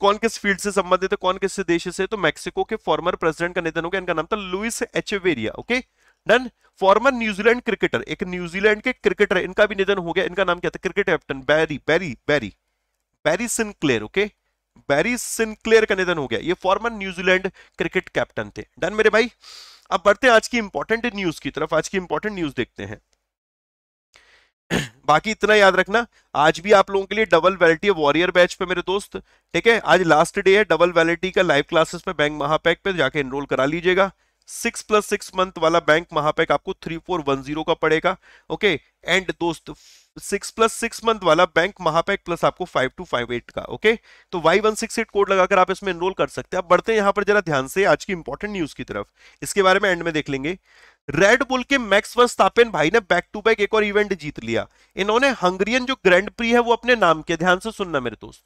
कौन किस फील्ड से संबंधित है कौन किस देश से तो मैक्सिको के फॉर्मर प्रेसिडेंट का निधन हो गया इनका नाम था Luis Echeverria okay done former New Zealand cricketer एक न्यूजीलैंड के क्रिकेटर इनका भी निधन हो गया इनका नाम क्या था cricket captain Barry Barry Barry Barry Sinclair okay Barry Sinclair का निधन हो गया ये फॉर्मर न्यूजीलैंड क्रिकेट कैप्टन थे डन मेरे भाई अब बढ़ते हैं आज की इंपॉर्टेंट न्यूज की तरफ आज की इंपॉर्टेंट न्यूज देखते हैं बाकी इतना याद रखना आज भी आप लोगों के लिए डबल वैलिटी है वॉरियर बैच पे मेरे दोस्त ठीक है आज लास्ट डे है डबल वैलिटी का लाइव क्लासेस पे बैंक महापैक पे जाके एनरोल करा लीजिएगा सिक्स प्लस सिक्स मंथ वाला बैंक महापैक आपको थ्री फोर वन जीरो का पड़ेगा ओके एंड दोस्त सिक्स प्लस सिक्स मंथ वाला बैंक महापैक प्लस आपको फाइव टू फाइव एट का ओके तो Y one six eight code लगाकर आप इसमें एनरोल कर सकते हैं आप बढ़ते हैं यहां पर जरा ध्यान से आज की इंपॉर्टेंट न्यूज की तरफ इसके बारे में एंड में देख लेंगे रेड बुल के मैक्स वर्स्तापेन भाई ने बैक टू बैक एक और इवेंट जीत लिया इन्होंने हंगरियन जो ग्रैंड प्री है वो अपने नाम के ध्यान से सुनना मेरे दोस्त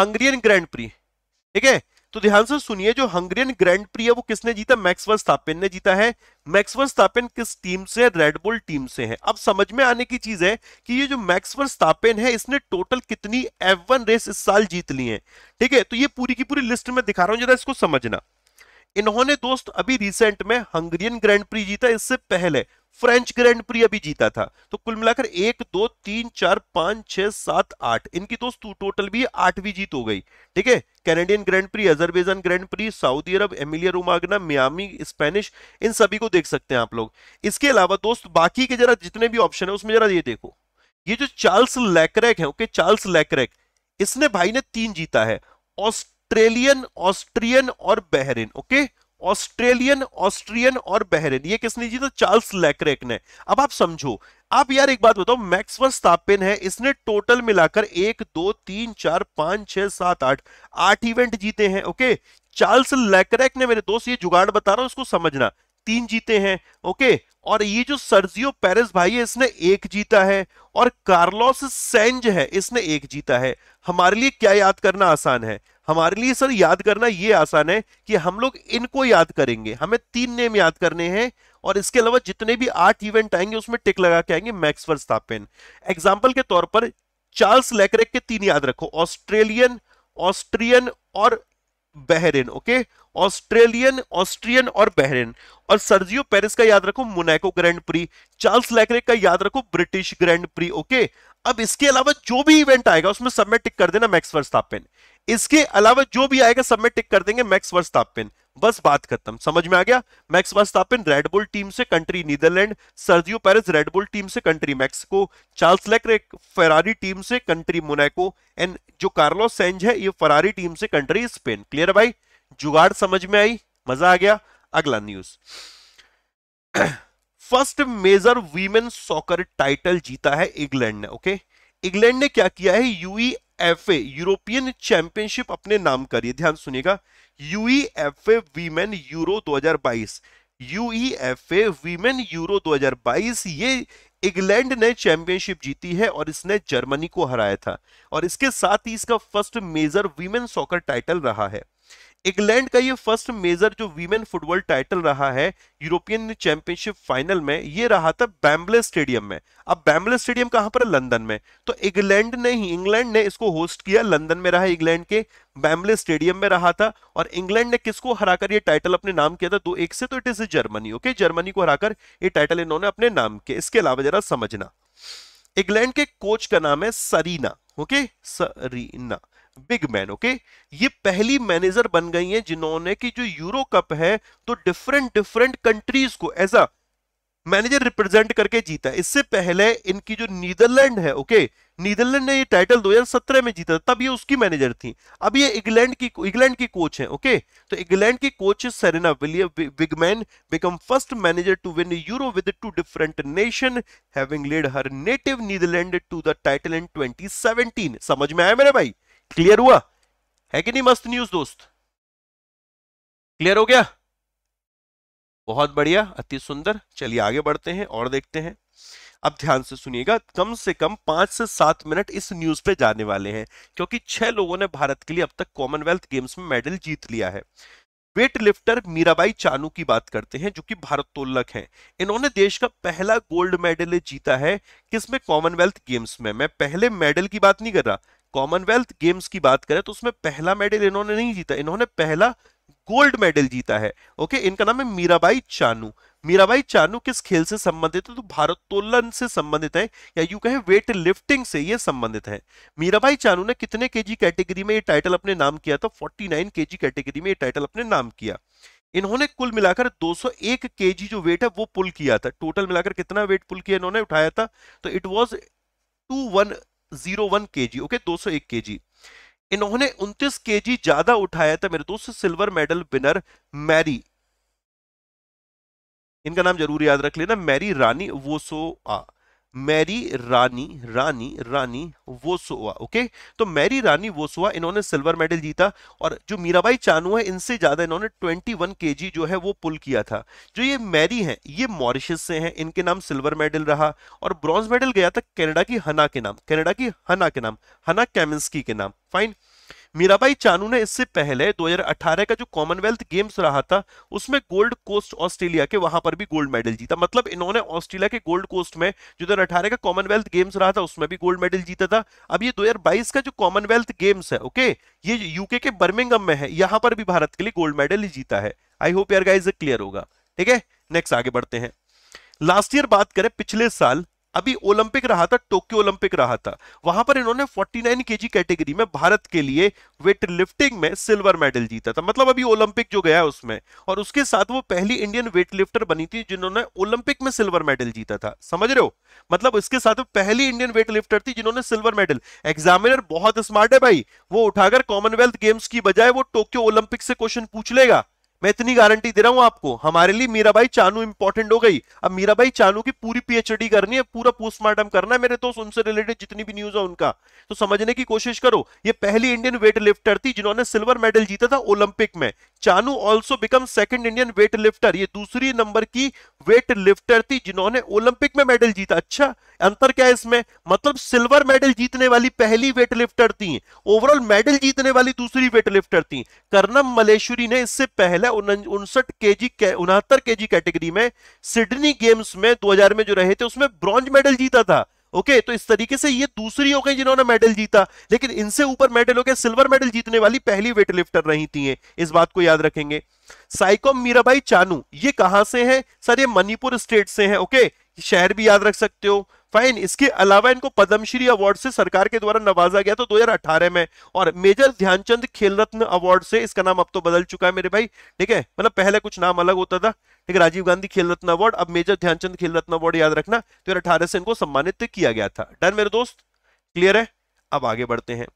हंगरियन ग्रैंड प्री ठीक है तो ध्यान से सुनिए जो हंगरियन ग्रैंड प्री है वो किसने जीता मैक्स वर्स्तापेन ने जीता है मैक्स वर्स्तापेन किस टीम से रेड बुल टीम से है अब समझ में आने की चीज है कि ये जो मैक्स वर्स्तापेन है इसने टोटल कितनी एवन रेस इस साल जीत ली है ठीक है तो ये पूरी की पूरी लिस्ट में दिखा रहा हूं जरा इसको समझना इन्होंने दोस्त अभी रिसेंट में हंगरियन ग्रैंड प्री जीता इससे पहले फ्रेंच ग्रैंड प्री अभी जीता था तो कुल मिलाकर एक दो तीन चार पांच छह सात आठ इनकी दोस्त तो टोटल भी आठवीं जीत हो गई ठीक है Canadian Grand Prix Azerbaijan Grand Prix Saudi Arabia Emilia Romagna Miami Spanish इन सभी को देख सकते हैं आप लोग इसके अलावा दोस्त बाकी के जरा जितने भी ऑप्शन है उसमें जरा ये देखो ये जो चार्ल्स लैक्रैक है ओके चार्ल्स लैक्रैक इसने भाई ने तीन जीता है ऑस्ट्रेलियन ऑस्ट्रियन और बहरीन ओके ऑस्ट्रेलियन ऑस्ट्रियन और बहरीन ये किसने जीता चार्ल्स लैक्रेक ने अब आप समझो आप यार एक बात बताओ मैक्स वर्स्तापेन है इसने टोटल मिलाकर एक दो तीन चार पांच छह सात आठ आठ इवेंट जीते हैं ओके चार्ल्स लैक्रेक ने मेरे दोस्त ये जुगाड़ बता रहा हूं इसको समझना तीन जीते हैं ओके और ये जो सर्जियो पेरिस भाई है इसने एक जीता है और कार्लोस सेंज है इसने एक जीता है हमारे लिए क्या याद करना आसान है हमारे लिए सर याद करना ये आसान है कि हम लोग इनको याद करेंगे हमें तीन नेम याद करने हैं और इसके अलावा जितने भी आठ इवेंट आएंगे उसमें टिक लगा के आएंगे मैक्स वर्स्तापेन एग्जाम्पल के तौर पर चार्ल्स लेकर के तीन याद रखो ऑस्ट्रेलियन ऑस्ट्रियन और बहरेन ओके ऑस्ट्रेलियन ऑस्ट्रियन और बहरेन और सर्जियो पेरिस का याद रखो Monaco Grand Prix Charles Leclerc का याद रखो ब्रिटिश ग्रैंड प्री ओके अब इसके अलावा जो भी इवेंट आएगा उसमें सब में टिक कर देना मैक्स वर्स्टापेन इसके अलावा जो भी आएगा सब में टिक कर देंगे मैक्स वर्स्टापेन बस बात खत्म समझ में आ गया मैक्स वास्तापिन रेडबुल टीम से country Netherlands Sergio Perez Red Bull team से country Mexico Charles Leclerc Ferrari team से कंट्री मोनाको एंड जो कार्लोस सेंज है ये फरारी टीम से कंट्री स्पेन क्लियर भाई जुगाड़ समझ में आई मजा आ गया अगला news first major women soccer title जीता है इंग्लैंड ने ओके इंग्लैंड ने क्या किया है यूई एफ यूरोपियन चैंपियनशिप अपने नाम करिए ध्यान सुनिएगा a women Euro 2022 a women Euro 2022 ये इंग्लैंड ने चैंपियनशिप जीती है और इसने जर्मनी को हराया था और इसके साथ ही इसका first major women soccer title रहा है इंग्लैंड का ये फर्स्ट मेजर जो वीमेन फुटबॉल टाइटल रहा है यूरोपियन चैंपियनशिप फाइनल में ये रहा था बैम्बले स्टेडियम में अब बैम्बले स्टेडियम कहां पर है लंदन में तो इंग्लैंड ने ही इंग्लैंड ने इसको होस्ट किया लंदन में रहा इंग्लैंड के बैम्बले स्टेडियम में रहा था और इंग्लैंड ने किसको हराकर ये टाइटल अपने नाम किया था दो एक से तो it is Germany okay Germany को हराकर ये टाइटल इन्होंने अपने नाम किया इसके अलावा जरा समझना इंग्लैंड के कोच का नाम है Sarina okay Sarina Wiegman okay ये पहली मैनेजर बन गई हैं जिन्होंने कि जो यूरो कप है तो डिफरेंट डिफरेंट कंट्रीज को एज अ मैनेजर रिप्रेजेंट करके जीता इससे पहले इनकी जो नीदरलैंड है ओके नीदरलैंड ने ये टाइटल 2017 में जीता तब ये उसकी मैनेजर थी अब ये इंग्लैंड की इंग्लैंड की कोच है ओके तो इंग्लैंड की coach Serena William Wiegman become first manager to win Euro with two different nation having lead her native Netherlands to the title in 2017 समझ में आया मेरे भाई क्लियर हुआ है कि नहीं मस्त न्यूज दोस्त क्लियर हो गया बहुत बढ़िया अति सुंदर चलिए आगे बढ़ते हैं और देखते हैं अब ध्यान से सुनिएगा कम से कम पांच से सात मिनट इस न्यूज पे जाने वाले हैं क्योंकि छह लोगों ने भारत के लिए अब तक कॉमनवेल्थ गेम्स में मेडल जीत लिया है वेट लिफ्टर मीराबाई चानू की बात करते हैं जो कि तोलक हैं इन्होंने देश का पहला गोल्ड मेडल जीता है किसमें कॉमनवेल्थ गेम्स में मैं पहले मेडल की बात नहीं कर रहा कॉमनवेल्थ गेम्स की बात करें तो उसमें पहला मेडल इन्होंने नहीं जीता इन्होंने पहला गोल्ड मेडल जीता है ओके इनका नाम है मीराबाई चानू मीराबाई चानू किस खेल से संबंधित है तो भारोत्तोलन से संबंधित है या यू कहें वेट लिफ्टिंग से ये संबंधित है मीराबाई चानू ने कितने केजी कैटेगरी में ये टाइटल अपने नाम किया था 49 केजी कैटेगरी में ये टाइटल अपने नाम किया इन्होंने कुल मिलाकर 201 केजी जो वेट है वो पुल किया था टोटल मिलाकर कितना वेट पुल किया इन्होंने उठाया था तो it was two zero one K G okay दो सौ एक के जी इन्होंने उनतीस के जी ज्यादा उठाया था मेरे दोस्त सिल्वर मेडल विनर मैरी इनका नाम जरूर याद रख लेना मैरी रानी आ मैरी रानी रानी रानी वोसोवा ओके तो मैरी रानी वोसोवा इन्होंने सिल्वर मेडल जीता और जो मीराबाई चानू है इनसे ज्यादा इन्होंने 21 केजी जो है वो पुल किया था जो ये मैरी हैं ये मॉरिशस से हैं इनके नाम सिल्वर मेडल रहा और ब्रॉन्ज मेडल गया था कनाडा की हना के नाम कनाडा की हना के नाम हना कैमिस्की के नाम फाइन मीराबाई चानू ने इससे पहले 2018 का जो कॉमनवेल्थ गेम्स रहा था उसमें गोल्ड कोस्ट ऑस्ट्रेलिया के वहां पर भी गोल्ड मेडल जीता मतलब इन्होंने ऑस्ट्रेलिया के गोल्ड कोस्ट में जो दो का कॉमनवेल्थ गेम्स रहा था उसमें भी गोल्ड मेडल जीता था अब ये दो का जो कॉमनवेल्थ गेम्स है ओके ये यूके के बर्मिंगम में है यहां पर भी भारत के लिए गोल्ड मेडल ही जीता है आई होप यार गाइज क्लियर होगा ठीक है नेक्स्ट आगे बढ़ते हैं लास्ट ईयर बात करें पिछले साल अभी ओलंपिक रहा था टोक्यो ओलंपिक रहा था वहां पर इन्होंने 49 केजी कैटेगरी में भारत के लिए वेट लिफ्टिंग में सिल्वर मेडल जीता था मतलब अभी ओलंपिक जो गया उसमें और उसके साथ वो पहली इंडियन वेट लिफ्टर बनी थी जिन्होंने ओलंपिक में सिल्वर मेडल जीता था समझ रहे हो मतलब उसके साथ पहली इंडियन वेट लिफ्टर थी जिन्होंने सिल्वर मेडल एग्जामिनर बहुत स्मार्ट है भाई वो उठाकर कॉमनवेल्थ गेम्स की बजाय वो टोक्यो ओलंपिक से क्वेश्चन पूछ लेगा मैं इतनी गारंटी दे रहा हूं आपको हमारे लिए मीराबाई चानू इंपॉर्टेंट हो गई अब मीराबाई चानू की पूरी पीएचडी करनी है पूरा पोस्टमार्टम करना है मेरे दोस्त तो उनसे रिलेटेड जितनी भी न्यूज है उनका तो समझने की कोशिश करो ये पहली इंडियन वेट लिफ्टर थी जिन्होंने सिल्वर मेडल जीता था ओलंपिक में Chanu also become second Indian weightlifter ये दूसरी नंबर की वेट लिफ्टर थी जिन्होंने ओलंपिक में मेडल जीता अच्छा अंतर क्या है इसमें मतलब सिल्वर मेडल जीतने वाली पहली वेट लिफ्टर थी ओवरऑल मेडल जीतने वाली दूसरी वेट लिफ्टर थी कर्नम मलेश्वरी ने इससे पहले है उनसठ के जी उनहत्तर के जी कैटेगरी में सिडनी गेम्स में 2000 में जो रहे थे उसमें ब्रॉन्ज मेडल जीता था ओके okay, तो इस तरीके से ये दूसरी हो गई जिन्होंने मेडल जीता लेकिन इनसे ऊपर मेडल हो गया सिल्वर मेडल जीतने वाली पहली वेट लिफ्टर रही थी इस बात को याद रखेंगे साइकोम मीराबाई चानू ये कहां से हैं सर ये मणिपुर स्टेट से हैं ओके okay? शहर भी याद रख सकते हो फाइन इसके अलावा इनको पद्मश्री अवार्ड से सरकार के द्वारा नवाजा गया तो 2018 में और मेजर ध्यानचंद खेल रत्न अवार्ड से इसका नाम अब तो बदल चुका है मेरे भाई ठीक है मतलब पहले कुछ नाम अलग होता था ठीक है राजीव गांधी खेल रत्न अवार्ड अब मेजर ध्यानचंद खेल रत्न अवार्ड याद रखना दो से इनको सम्मानित किया गया था डन मेरे दोस्त क्लियर है अब आगे बढ़ते हैं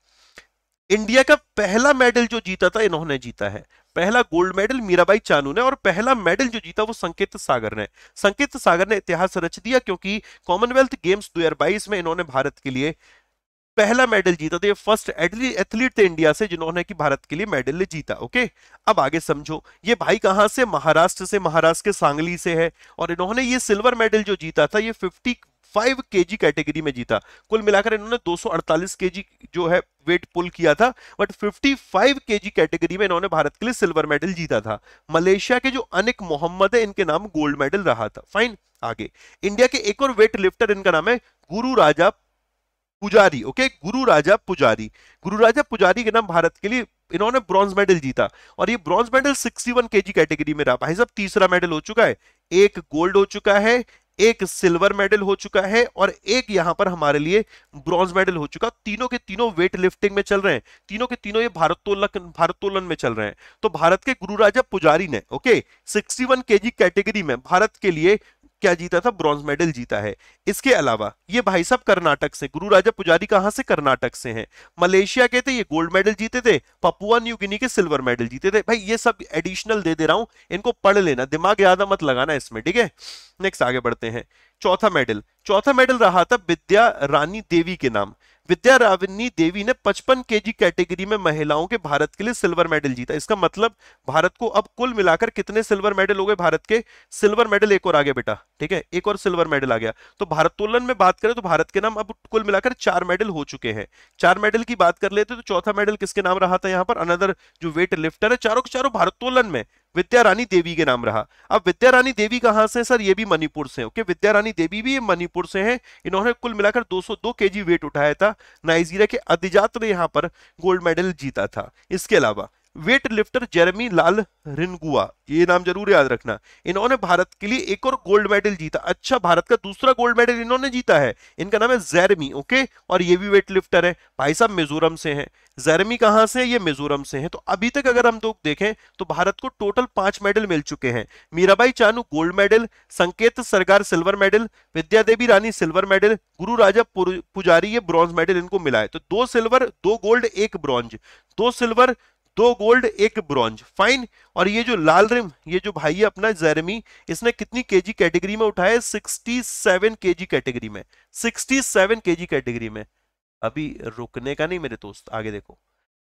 इंडिया का पहला मेडल जो जीता था इन्होंने जीता है पहला गोल्ड मेडल मीराबाई चानू ने और पहला मेडल जो जीता वो संकेत सागर ने संकेत सागर ने इतिहास रच दिया क्योंकि कॉमनवेल्थ गेम्स दो में इन्होंने भारत के लिए पहला मेडल जीता था ये फर्स्ट एथलीट थे इंडिया से जिन्होंने कि भारत के लिए मेडल जीता ओके अब आगे समझो ये भाई कहां से महाराष्ट्र से महाराष्ट्र के सांगली से है और इन्होंने ये सिल्वर मेडल जो जीता था ये 50 फाइव के कैटेगरी में जीता कुल मिलाकर इन्होंने 248 केजी जो है वेट पुल किया था बट 55 केजी कैटेगरी में इन्होंने भारत के लिए सिल्वर मेडल जीता था मलेशिया के जो अनिक मोहम्मद है इनके नाम गोल्ड मेडल रहा था फाइन आगे इंडिया के एक और वेट लिफ्टर इनका नाम है गुरु राजा पुजारी ओके गुरु राजा पुजारी गुरु राजा पुजारी के नाम भारत के लिए इन्होंने ब्रॉन्ज मेडल जीता और ये ब्रॉन्ज मेडल 61 केजी कैटेगरी में रहा भाई साहब तीसरा मेडल हो चुका है एक गोल्ड हो चुका है एक सिल्वर मेडल हो चुका है और एक यहां पर हमारे लिए ब्रॉन्ज मेडल हो चुका तीनों के तीनों वेट लिफ्टिंग में चल रहे हैं तीनों के तीनों ये भारत्तोलन भारतोलन में चल रहे हैं तो भारत के गुरु राजा पुजारी ने ओके 61 केजी कैटेगरी में भारत के लिए क्या जीता था ब्रॉन्ज मेडल जीता है इसके अलावा ये भाई साहब कर्नाटक से गुरु राजा पुजारी कहां से कर्नाटक से हैं मलेशिया के थे ये गोल्ड मेडल जीते थे पपुआ न्यू गिनी के सिल्वर मेडल जीते थे भाई ये सब एडिशनल दे दे रहा हूं इनको पढ़ लेना दिमाग ज्यादा मत लगाना इसमें ठीक है नेक्स्ट आगे बढ़ते हैं चौथा मेडल चौथा मेडल रहा था विद्या रानी देवी के नाम विद्या रावनी देवी ने 55 केजी कैटेगरी में महिलाओं के भारत के लिए सिल्वर मेडल जीता इसका मतलब भारत को अब कुल मिलाकर कितने सिल्वर मेडल हो गए भारत के सिल्वर मेडल एक और आ गया बेटा ठीक है एक और सिल्वर मेडल आ गया तो भारतोलन में बात करें तो भारत के नाम अब कुल मिलाकर चार मेडल हो चुके हैं चार मेडल की बात कर लेते तो चौथा मेडल किसके नाम रहा था यहाँ पर अनदर जो वेट लिफ्टर है चारों के चारों भारतोलन में विद्या रानी देवी के नाम रहा अब विद्या रानी देवी कहाँ से सर ये भी मणिपुर से ओके विद्या रानी देवी भी मणिपुर से हैं इन्होंने कुल मिलाकर 202 केजी वेट उठाया था नाइजीरिया के अधिजात ने यहाँ पर गोल्ड मेडल जीता था इसके अलावा weightlifter Jeremy Lalrinnunga नाम जरूर याद रखना इन्होंने भारत के लिए एक और गोल्ड मेडल जीता अच्छा भारत का दूसरा गोल्ड मेडल इन्होंने जीता है इनका नाम है जैरमी ओके और ये भी वेट लिफ्टर है भाई साहब मिजोरम से हैं जैरमी कहां से है ये मिजोरम से हैं तो अभी तक अगर हम लोग देखें तो भारत को टोटल पांच मेडल मिल चुके हैं Mirabai Chanu gold medal Sanket Sarkar silver medal Vidya Devi Rani silver medal Guru Raja पुजारी ये ब्रॉन्ज मेडल इनको मिला है तो दो सिल्वर दो गोल्ड एक ब्रॉन्ज दो सिल्वर दो गोल्ड एक ब्रॉन्ज फाइन और ये जो लाल रिम ये जो भाई है अपना जेरेमी इसने कितनी केजी कैटेगरी में उठाया 67 केजी कैटेगरी में 67 केजी कैटेगरी में अभी रुकने का नहीं मेरे दोस्त आगे देखो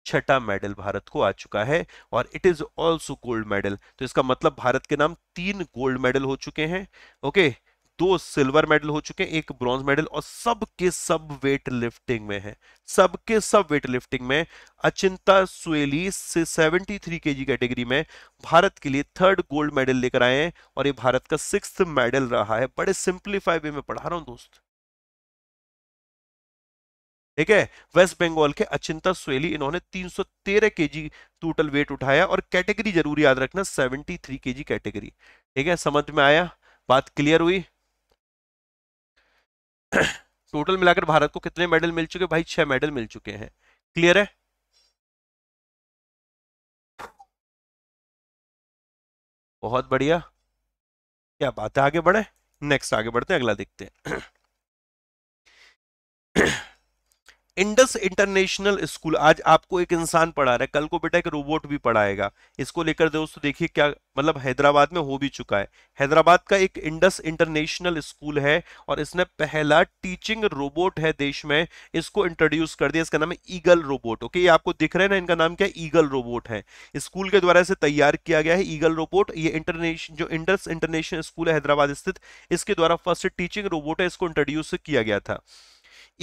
छठा मेडल भारत को आ चुका है और it is also gold medal तो इसका मतलब भारत के नाम तीन गोल्ड मेडल हो चुके हैं ओके okay? दो सिल्वर मेडल हो चुके हैं एक ब्रॉन्ज मेडल और सबके सब वेट लिफ्टिंग में है सबके सब वेट लिफ्टिंग में अचिंता सुएली से 73 थ्री के कैटेगरी में भारत के लिए थर्ड गोल्ड मेडल लेकर आए हैं और ये भारत का सिक्स मेडल रहा है बड़े सिंप्लीफाई वे में पढ़ा रहा हूं दोस्त ठीक है वेस्ट बंगाल के अचिंता सोयली इन्होंने 313 केजी टोटल वेट उठाया और कैटेगरी जरूर याद रखना 73 केजी कैटेगरी ठीक है समझ में आया बात क्लियर हुई टोटल मिलाकर भारत को कितने मेडल मिल चुके भाई छह मेडल मिल चुके हैं क्लियर है बहुत बढ़िया क्या बात है आगे बढ़े नेक्स्ट आगे बढ़ते हैं अगला देखते हैं इंडस इंटरनेशनल स्कूल आज आपको एक इंसान पढ़ा रहा है कल को बेटा एक रोबोट भी पढ़ाएगा इसको लेकर दोस्तों देखिए क्या मतलब हैदराबाद में हो भी चुका है हैदराबाद का एक इंडस इंटरनेशनल स्कूल है और इसने पहला टीचिंग रोबोट है देश में इसको इंट्रोड्यूस कर दिया इसका नाम है ईगल रोबोट ओके ये आपको दिख रहे हैं ना इनका नाम क्या ईगल रोबोट है स्कूल के द्वारा इसे तैयार किया गया है ईगल रोबोट ये इंटरनेशन जो इंडस इंटरनेशनल स्कूल है हैदराबाद स्थित इसके द्वारा फर्स्ट टीचिंग रोबोट है इसको इंट्रोड्यूस किया गया था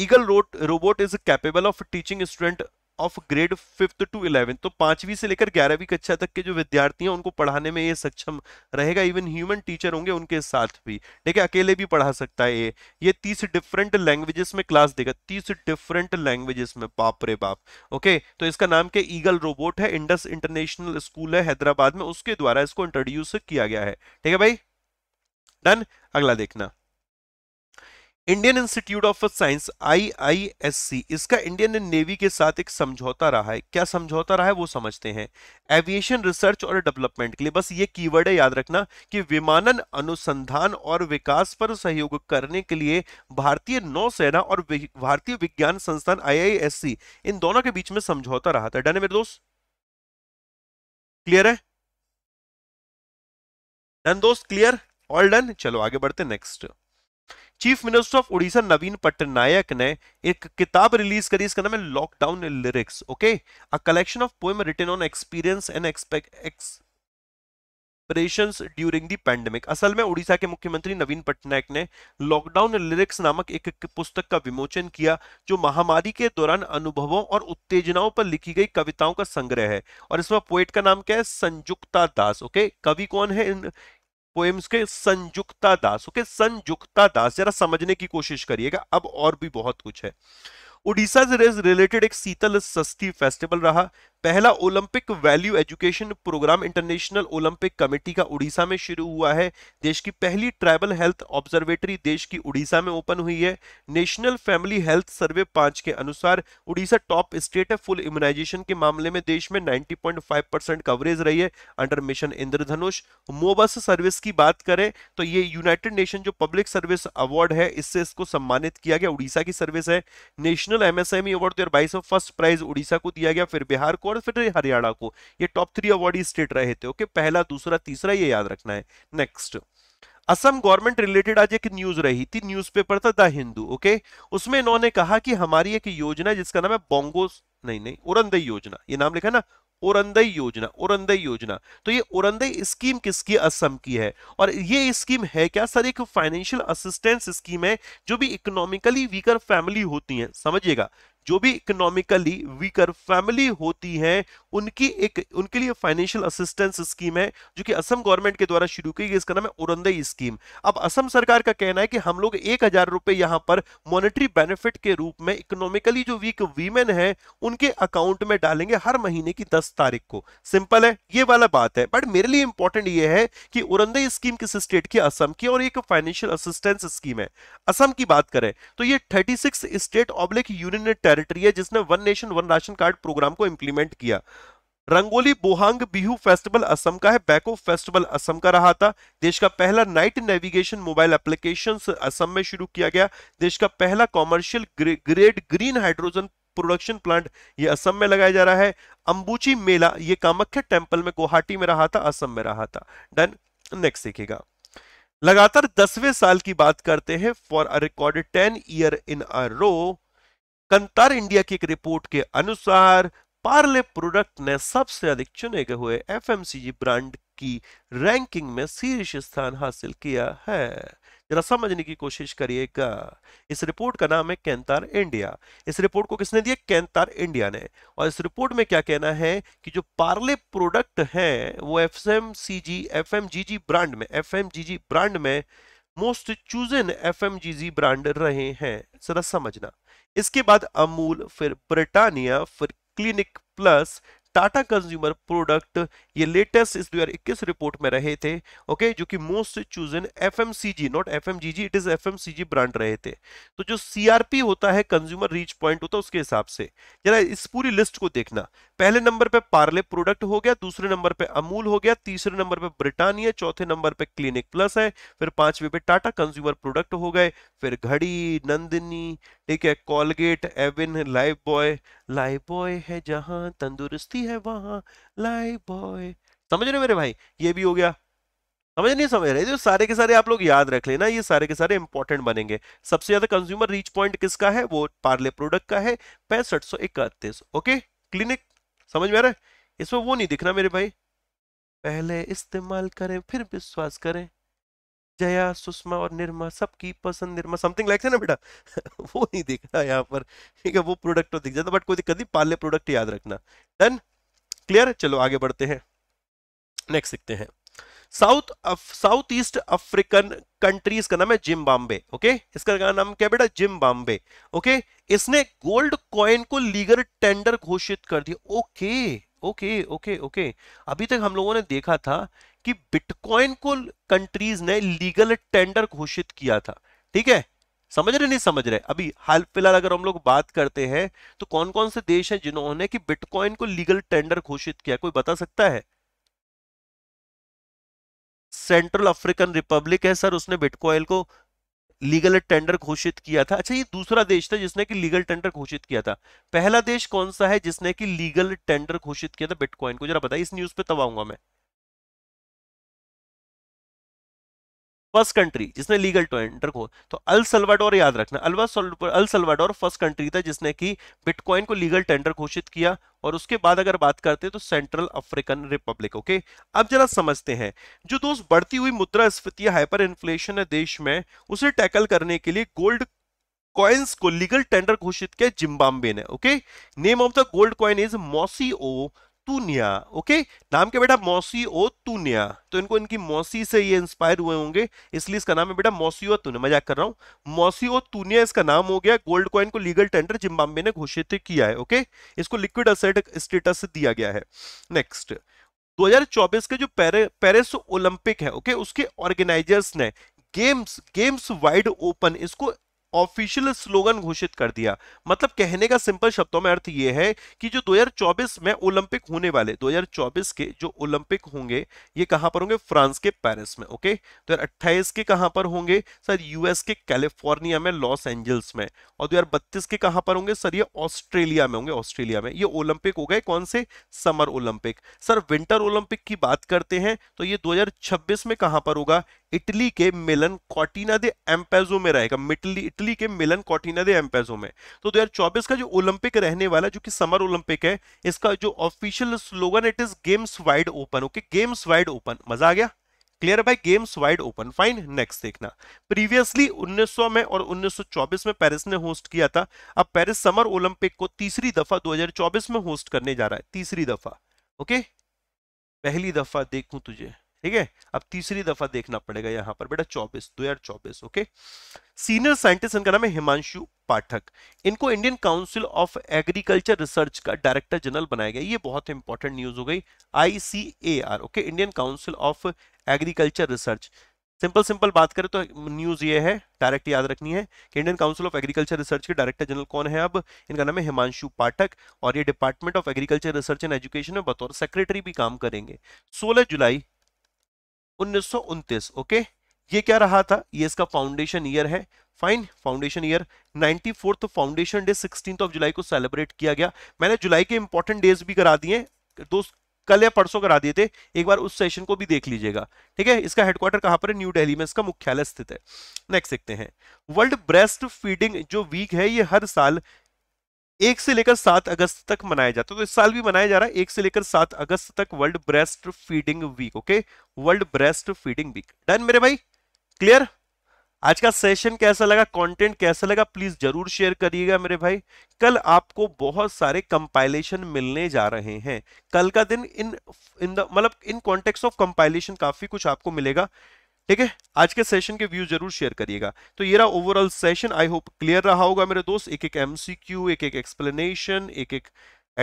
ईगल रोट Robot is capable of teaching student of grade fifth to eleventh तो पांचवी से लेकर ग्यारहवीं कक्षा तक के जो विद्यार्थी हैं उनको पढ़ाने में ये सक्षम रहेगा इवन ह्यूमन टीचर होंगे उनके साथ भी ठीक है अकेले भी पढ़ा सकता है ये ये तीस डिफरेंट लैंग्वेजेस में क्लास देगा तीस डिफरेंट लैंग्वेजेस में बाप रे बाप ओके तो इसका नाम के ईगल रोबोट है इंडस इंटरनेशनल स्कूल है हैदराबाद में उसके द्वारा इसको इंट्रोड्यूस किया गया है ठीक है भाई डन अगला देखना Indian Institute of Science IISc इसका इंडियन नेवी के साथ एक समझौता रहा है क्या समझौता रहा है वो समझते हैं एविएशन रिसर्च और डेवलपमेंट के लिए बस ये कीवर्ड है याद रखना कि विमानन अनुसंधान और विकास पर सहयोग करने के लिए भारतीय नौसेना और भारतीय विज्ञान संस्थान आई इन दोनों के बीच में समझौता रहा था डन है मेरे दोस्त क्लियर है डन दोस्त क्लियर ऑल डन चलो आगे बढ़ते next chief minister of Odisha Naveen Patnaik ने एक किताब रिलीज करी इसका नाम है lockdown lyrics okay a collection of poem written on experience and expect during the pandemic असल में उड़ीसा के मुख्यमंत्री नवीन पटनायक ने लॉकडाउन लिरिक्स नामक एक पुस्तक का विमोचन किया जो महामारी के दौरान अनुभवों और उत्तेजनाओं पर लिखी गई कविताओं का संग्रह है और इसमें पोएट का नाम क्या है संयुक्ता दास ओके कवि कौन है पोएम्स के संयुक्ता दास ओके संयुक्ता दास जरा समझने की कोशिश करिएगा अब और भी बहुत कुछ है उड़ीसा से रिलेटेड एक शीतल सस्ती फेस्टिवल रहा पहला Olympic value education programme International Olympic Committee का उड़ीसा में शुरू हुआ है देश की पहली ट्राइबल हेल्थ ऑब्जर्वेटरी देश की उड़ीसा में ओपन हुई है नेशनल फैमिली हेल्थ सर्वे पांच के अनुसार उड़ीसा टॉप स्टेट है फुल इम्यूनाइजेशन के मामले में देश में 90.5 परसेंट कवरेज रही है अंडर मिशन इंद्रधनुष मोबस सर्विस की बात करें तो ये यूनाइटेड नेशन जो पब्लिक सर्विस अवार्ड है इससे इसको सम्मानित किया गया उड़ीसा की सर्विस है नेशनल एमएसएमई अवार्ड दो फर्स्ट प्राइज उड़ीसा को दिया गया फिर बिहार को को और फिर हरियाणा को ये टॉप थ्री अवॉर्डी स्टेट रहे थे ओके पहला दूसरा तीसरा ये याद रखना है नेक्स्ट असम गवर्नमेंट रिलेटेड आज एक न्यूज रही थी न्यूज़पेपर था द हिंदू ओके उसमें इन्होंने कहा कि हमारी एक योजना जिसका नाम है बोंगोस नहीं नहीं उरंदई योजना ये नाम लिखा ना उरंदई योजना उरंदई योजना तो ये उरंदई स्कीम किसकी असम की है और ये स्कीम है क्या सर एक फाइनेंशियल असिस्टेंस स्कीम है जो भी इकोनॉमिकली वीकर फैमिली होती है समझिएगा जो भी इकोनॉमिकली वीकर फैमिली होती है उनकी एक उनके लिए फाइनेंशियल असिस्टेंस स्कीम है जो कि असम गवर्नमेंट के द्वारा शुरू की गई इसका नाम है उरंदई स्कीम अब असम सरकार का कहना है कि हम लोग एक हजार रुपए यहां पर मॉनेटरी बेनिफिट के रूप में इकोनॉमिकली जो वीक वीमेन है उनके अकाउंट में डालेंगे हर महीने की दस तारीख को सिंपल है ये वाला बात है बट मेरे लिए इंपॉर्टेंट ये है कि उरंदई स्कीम किस स्टेट की असम की और एक फाइनेंशियल असिस्टेंस स्कीम है असम की बात करें तो ये thirty state oblique union territory है जिसने one nation one ration card programme को इंप्लीमेंट किया रंगोली बोहांग बिहू फेस्टिवल असम का है बैको फेस्टिवल असम का रहा था देश का पहला night navigation mobile application Assam में शुरू किया गया देश का पहला commercial grade green hydrogen production plant ये असम में लगाया जा रहा है अंबुची मेला ये कामख्या टेम्पल में गुवाहाटी में रहा था असम में रहा था डन नेक्स्ट देखेगा लगातार दसवें साल की बात करते हैं for a record ten year in a row Kantar India की एक रिपोर्ट के अनुसार पार्ले प्रोडक्ट ने सबसे अधिक चुने गए हुए एफएमसीजी ब्रांड की रैंकिंग में शीर्ष स्थान हासिल किया है जरा समझने की कोशिश करिएगा इस रिपोर्ट का नाम है कैंतार इंडिया इस रिपोर्ट को किसने दिया कैंतार इंडिया ने और इस रिपोर्ट में क्या कहना है कि जो पार्ले प्रोडक्ट है वो F M C G F M G G brand में F M G G brand में most chosen F M G G brand रहे हैं जरा समझना इसके बाद अमूल फिर ब्रिटानिया फिर Clinic Plus Tata consumer product ये लेटेस्ट इस 2021 रिपोर्ट में रहे थे ओके जो कि most chosen G not F M G G it is F M C G brand रहे थे तो जो सीआरपी होता है कंज्यूमर रीच पॉइंट होता है उसके हिसाब से जरा इस पूरी लिस्ट को देखना पहले नंबर पे पार्ले प्रोडक्ट हो गया दूसरे नंबर पे अमूल हो गया तीसरे नंबर पे ब्रिटानिया चौथे नंबर पे क्लिनिक प्लस है फिर पांचवे पे टाटा कंज्यूमर प्रोडक्ट हो गए फिर घड़ी नंदिनी ठीक है Colgate Aavin Lifebuoy Lifebuoy है जहां तंदुरुस्ती है वहां लाइफ बॉय समझ रहे मेरे भाई ये भी हो गया समझ नहीं समझ रहे जो सारे के सारे आप लोग याद रख लेना ये सारे के सारे इंपॉर्टेंट बनेंगे सबसे ज्यादा कंज्यूमर रीच पॉइंट किसका है वो पार्ले प्रोडक्ट का है पैंसठ सौ इकतीस ओके क्लिनिक समझ में आ रहा है इसमें वो नहीं दिखना मेरे भाई पहले इस्तेमाल करें फिर विश्वास करें जया सुषमा और निर्मा सबकी पसंद निर्मा समथिंग लाइक है ना बेटा वो नहीं दिख रहा यहाँ पर ठीक है वो प्रोडक्ट तो दिख जाता बट कोई दिक्कत नहीं पार्ले प्रोडक्ट याद रखना डन क्लियर चलो आगे बढ़ते हैं नेक्स्ट सीखते हैं south south east African countries का नाम है जिम बॉम्बे ओके इसका नाम क्या बेटा जिम बॉम्बे ओके इसने गोल्ड कॉइन को लीगल टेंडर घोषित कर दिया ओके ओके ओके ओके अभी तक हम लोगों ने देखा था कि बिटकॉइन को कंट्रीज ने लीगल टेंडर घोषित किया था ठीक है समझ रहे नहीं समझ रहे अभी हाल फिलहाल अगर हम लोग बात करते हैं तो कौन कौन से देश हैं जिन्होंने कि बिटकॉइन को लीगल टेंडर घोषित किया कोई बता सकता है सेंट्रल अफ्रीकन रिपब्लिक है सर उसने बिटकॉइन को लीगल टेंडर घोषित किया था अच्छा ये दूसरा देश था जिसने कि लीगल टेंडर घोषित किया था पहला देश कौन सा है जिसने कि लीगल टेंडर घोषित किया था बिटकॉइन को जरा बताइए इस न्यूज पे तब आऊंगा मैं फर्स्ट कंट्री जिसने लीगल टू एंटर को तो अल सलवाडोर याद रखना अलवा अल सलवाडोर फर्स्ट कंट्री था जिसने कि बिटकॉइन को लीगल टेंडर घोषित किया और उसके बाद अगर बात करते हैं तो सेंट्रल अफ्रीकन रिपब्लिक ओके अब जरा समझते हैं जो दोस्त बढ़ती हुई मुद्रा स्फीति हाइपर इन्फ्लेशन है देश में उसे टैकल करने के लिए गोल्ड कॉइन्स को लीगल टेंडर घोषित किया जिम्बाब्वे ने okay name of the gold coin is Mosi-oa-Tunya okay नाम के बेटा मौसी ओ तुनिया तो इनको इनकी मौसी से ये इंस्पायर हुए होंगे इसलिए इसका नाम है बेटा मौसी ओ तुनिया मजाक कर रहा हूं मौसी ओ तुनिया इसका नाम हो गया गोल्ड कॉइन को लीगल टेंडर जिम्बाब्वे ने घोषित किया है ओके इसको लिक्विड असेट स्टेटस दिया गया है नेक्स्ट 2024 के जो पेरिस ओलंपिक है ओके उसके ऑर्गेनाइजर्स ने गेम्स गेम्स वाइड ओपन इसको ऑफिशियल स्लोगन घोषित कर दिया मतलब कहने का सिंपल शब्दों में अर्थ यह है कि जो 2024 में ओलंपिक होने वाले 2024 के जो ओलंपिक होंगे ये कहां पर होंगे फ्रांस के पेरिस में ओके 2028 के कहां पर होंगे सर यूएस के कैलिफोर्निया में लॉस एंजल्स में और 2032 के कहां पर होंगे सर ये ऑस्ट्रेलिया में होंगे ऑस्ट्रेलिया में ये ओलंपिक हो गए कौन से summer Olympic sir winter Olympic की बात करते हैं तो ये 2026 में कहां पर होगा इटली के मिलन कॉटिना दे एम्पेजो में रहेगा मिटली इटली के मिलन कॉटिना दे एम्पेजो में तो 2024 का जो ओलंपिक रहने वाला जो कि समर ओलंपिक है इसका जो official slogan it is games wide open okay games wide open मजा आ गया क्लियर भाई games wide open fine next देखना प्रीवियसली 1900 में और 1924 में पेरिस ने होस्ट किया था अब पेरिस समर ओलंपिक को तीसरी दफा 2024 में होस्ट करने जा रहा है तीसरी दफा ओके okay? पहली दफा देखूं तुझे ठीक है अब तीसरी दफा देखना पड़ेगा यहां पर बेटा चौबीस दो हजार चौबीस ओके सीनियर साइंटिस्ट इनका नाम है हिमांशु पाठक इनको Indian Council of agriculture Research का डायरेक्टर जनरल बनाया गया ये बहुत इंपॉर्टेंट न्यूज हो गई ICAR okay Indian Council of agriculture Research simple simple बात करें तो न्यूज ये है डायरेक्ट याद रखनी है कि Indian Council of agriculture Research के डायरेक्टर जनरल कौन है अब इनका नाम है हिमांशु पाठक और ये department of agriculture research and education में बतौर सेक्रेटरी भी काम करेंगे 16 जुलाई उन्नीस ओके ये क्या रहा था ये इसका फाउंडेशन ईयर है fine foundation year ninety fourth foundation day sixteen of July को सेलिब्रेट किया गया मैंने जुलाई के इंपॉर्टेंट डेज भी करा दिए दोस्त कल या परसों करा दिए थे एक बार उस सेशन को भी देख लीजिएगा ठीक है इसका हेडक्वार्टर कहां पर है न्यू दिल्ली में इसका मुख्यालय स्थित है नेक्स्ट देखते हैं वर्ल्ड ब्रेस्ट फीडिंग जो वीक है ये हर साल एक से लेकर सात अगस्त तक मनाया जाता है तो इस साल भी मनाया जा रहा है एक से लेकर सात अगस्त तक world breastfeeding week okay world breastfeeding week done मेरे भाई क्लियर आज का सेशन कैसा लगा कंटेंट कैसा लगा प्लीज जरूर शेयर करिएगा मेरे भाई कल आपको बहुत सारे कंपाइलेशन मिलने जा रहे हैं कल का दिन इन इन द मतलब इन कॉन्टेक्स्ट ऑफ कंपाइलेशन काफी कुछ आपको मिलेगा ठीक है आज के सेशन के व्यू जरूर शेयर करिएगा तो ये रहा overall session I hope clear रहा होगा मेरे दोस्त एक एक एमसीक्यू एक एक एक्सप्लेनेशन एक एक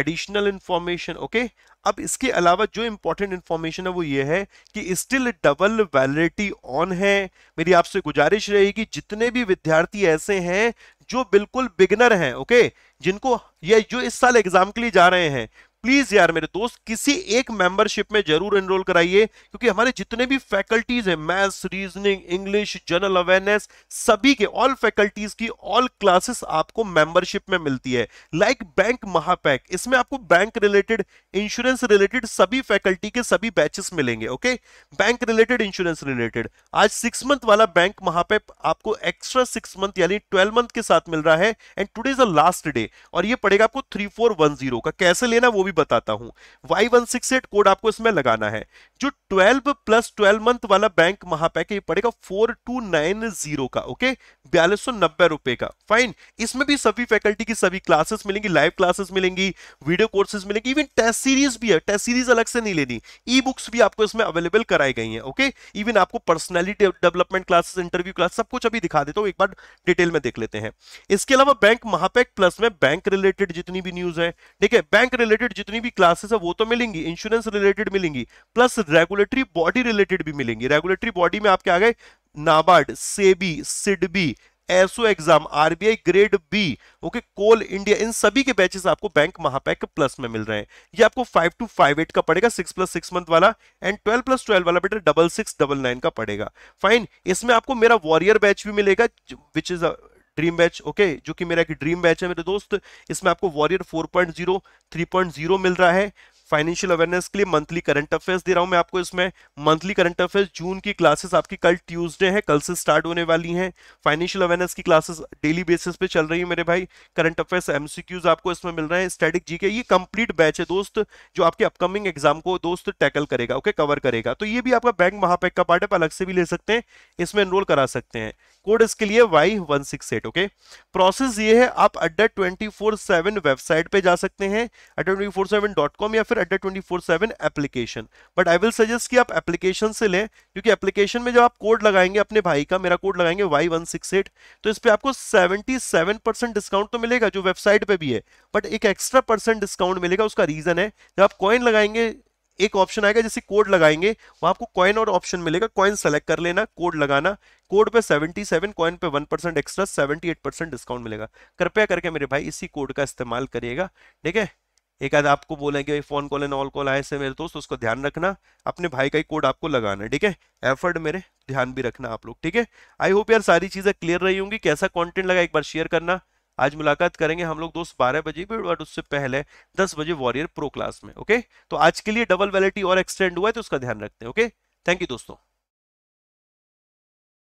एडिशनल इंफॉर्मेशन ओके अब इसके अलावा जो इंपॉर्टेंट इंफॉर्मेशन है वो ये है कि स्टिल डबल वैलिडिटी ऑन है मेरी आपसे गुजारिश रहेगी जितने भी विद्यार्थी ऐसे हैं जो बिल्कुल बिगनर हैं ओके जिनको या जो इस साल एग्जाम के लिए जा रहे हैं प्लीज यार मेरे दोस्त किसी एक मेंबरशिप में जरूर एनरोल कराइए क्योंकि हमारे जितने भी फैकल्टीज हैं maths reasoning English general awareness सभी के ऑल फैकल्टीज की ऑल क्लासेस आपको मेंबरशिप में मिलती है लाइक बैंक महापैक इसमें आपको बैंक रिलेटेड इंश्योरेंस रिलेटेड सभी फैकल्टी के सभी बैचेस मिलेंगे okay bank related insurance related आज सिक्स मंथ वाला बैंक महापैक आपको एक्स्ट्रा सिक्स मंथ यानी ट्वेल्व मंथ के साथ मिल रहा है and today is the last day और ये पड़ेगा आपको थ्री का कैसे लेना वो बताता हूं Y one six eight code आपको इसमें लगाना है जो 12 प्लस 12 मंथ वाला बैंक महापैक पे ये पड़ेगा 4290 का ओके बयालीस सौ नब्बे रुपए का फाइन इसमें भी सभी फैकल्टी की सभी क्लासेस मिलेंगी लाइव क्लासेस मिलेंगी वीडियो कोर्सेज मिलेंगी इवन टेस्ट सीरीज भी है टेस्ट सीरीज अलग से नहीं लेनी ई बुक्स भी आपको इसमें अवेलेबल कराई गई है ओके इवन आपको personality development classes interview class सब कुछ अभी दिखा देता हूँ एक बार डिटेल में देख लेते हैं इसके अलावा बैंक महापैक प्लस में बैंक रिलेटेड जितनी भी न्यूज है ठीक है बैंक रिलेटेड जितनी भी क्लासेस है वो तो मिलेंगी इंश्योरेंस रिलेटेड मिलेंगी प्लस रेगुलेटरी बॉडी रिलेटेड भी मिलेंगी रेगुलेटरी बॉडी में आपके आ गए NABARD SEBI SIDBI SO exam RBI grade B okay Coal India इन सभी के बैचेस आपको बैंक महापैक प्लस में मिल रहे हैं ये आपको फाइव टू फाइव एट का पड़ेगा सिक्स प्लस सिक्स मंथ वाला एंड ट्वेल्व प्लस ट्वेल्व वाला बेटा डबल सिक्स डबल नाइन का पड़ेगा फाइन इसमें आपको मेरा वॉरियर बैच भी मिलेगा which is dream batch okay जो कि मेरा एक ड्रीम बैच है मेरे दोस्त इसमें आपको वॉरियर 4.0 3.0 मिल रहा है फाइनेंशियल अवेयरनेस के लिए मंथली करंट अफेयर्स दे रहा हूं मैं आपको इसमें मंथली करंट अफेयर्स जून की क्लासेस आपकी कल ट्यूसडे है कल से स्टार्ट होने वाली हैं फाइनेंशियल अवेयरनेस की क्लासेस डेली बेसिस पे चल रही है मेरे भाई करंट अफेयर्स एमसीक्यूज आपको इसमें मिल रहे हैं स्टैटिक जी के ये कंप्लीट बैच है दोस्त जो आपके अपकमिंग एग्जाम को दोस्त टैकल करेगा ओके कवर करेगा तो ये भी आपका बैंक महापैक का पार्ट है अलग से भी ले सकते हैं इसमें एनरोल करा सकते हैं कोड इसके लिए Y one six eight okay process ये है आप अड्डा ट्वेंटी फोर सेवन वेबसाइट पे जा सकते हैं अड्डा ट्वेंटी फोर या फिर Adda twenty four seven application but I will suggest कि आप एप्लीकेशन से लें क्योंकि एप्लीकेशन में जब आप कोड लगाएंगे अपने भाई का मेरा कोड लगाएंगे वाई वन सिक्स एट तो इस पर आपको सेवेंटी सेवन परसेंट डिस्काउंट तो मिलेगा जो वेबसाइट पर भी है बट एक एक्स्ट्रा परसेंट डिस्काउंट मिलेगा उसका रीजन है जब आप कॉइन लगाएंगे एक ऑप्शन आएगा जैसे कोड लगाएंगे वहां आपको कॉइन और ऑप्शन मिलेगा कॉइन सेलेक्ट कर लेना कोड लगाना कोड पे 77 कॉइन पे 1 परसेंट एक्स्ट्रा 78 परसेंट डिस्काउंट मिलेगा कृपया करके मेरे भाई इसी कोड का इस्तेमाल करिएगा ठीक है एक आध आपको बोले कि phone call and all call आए से मेरे दोस्त उसको ध्यान रखना अपने भाई का ही कोड आपको लगाना है ठीक है एफर्ट मेरे ध्यान भी रखना आप लोग ठीक है आई होप यार सारी चीजें क्लियर रही होंगी कैसा कॉन्टेंट लगा एक बार शेयर करना आज मुलाकात करेंगे हम लोग दोस्त बारह बजे भी बट उससे पहले दस बजे वॉरियर प्रो क्लास में ओके तो आज के लिए डबल वैलिटी और एक्सटेंड हुआ है तो उसका ध्यान रखते हैं ओके थैंक यू दोस्तों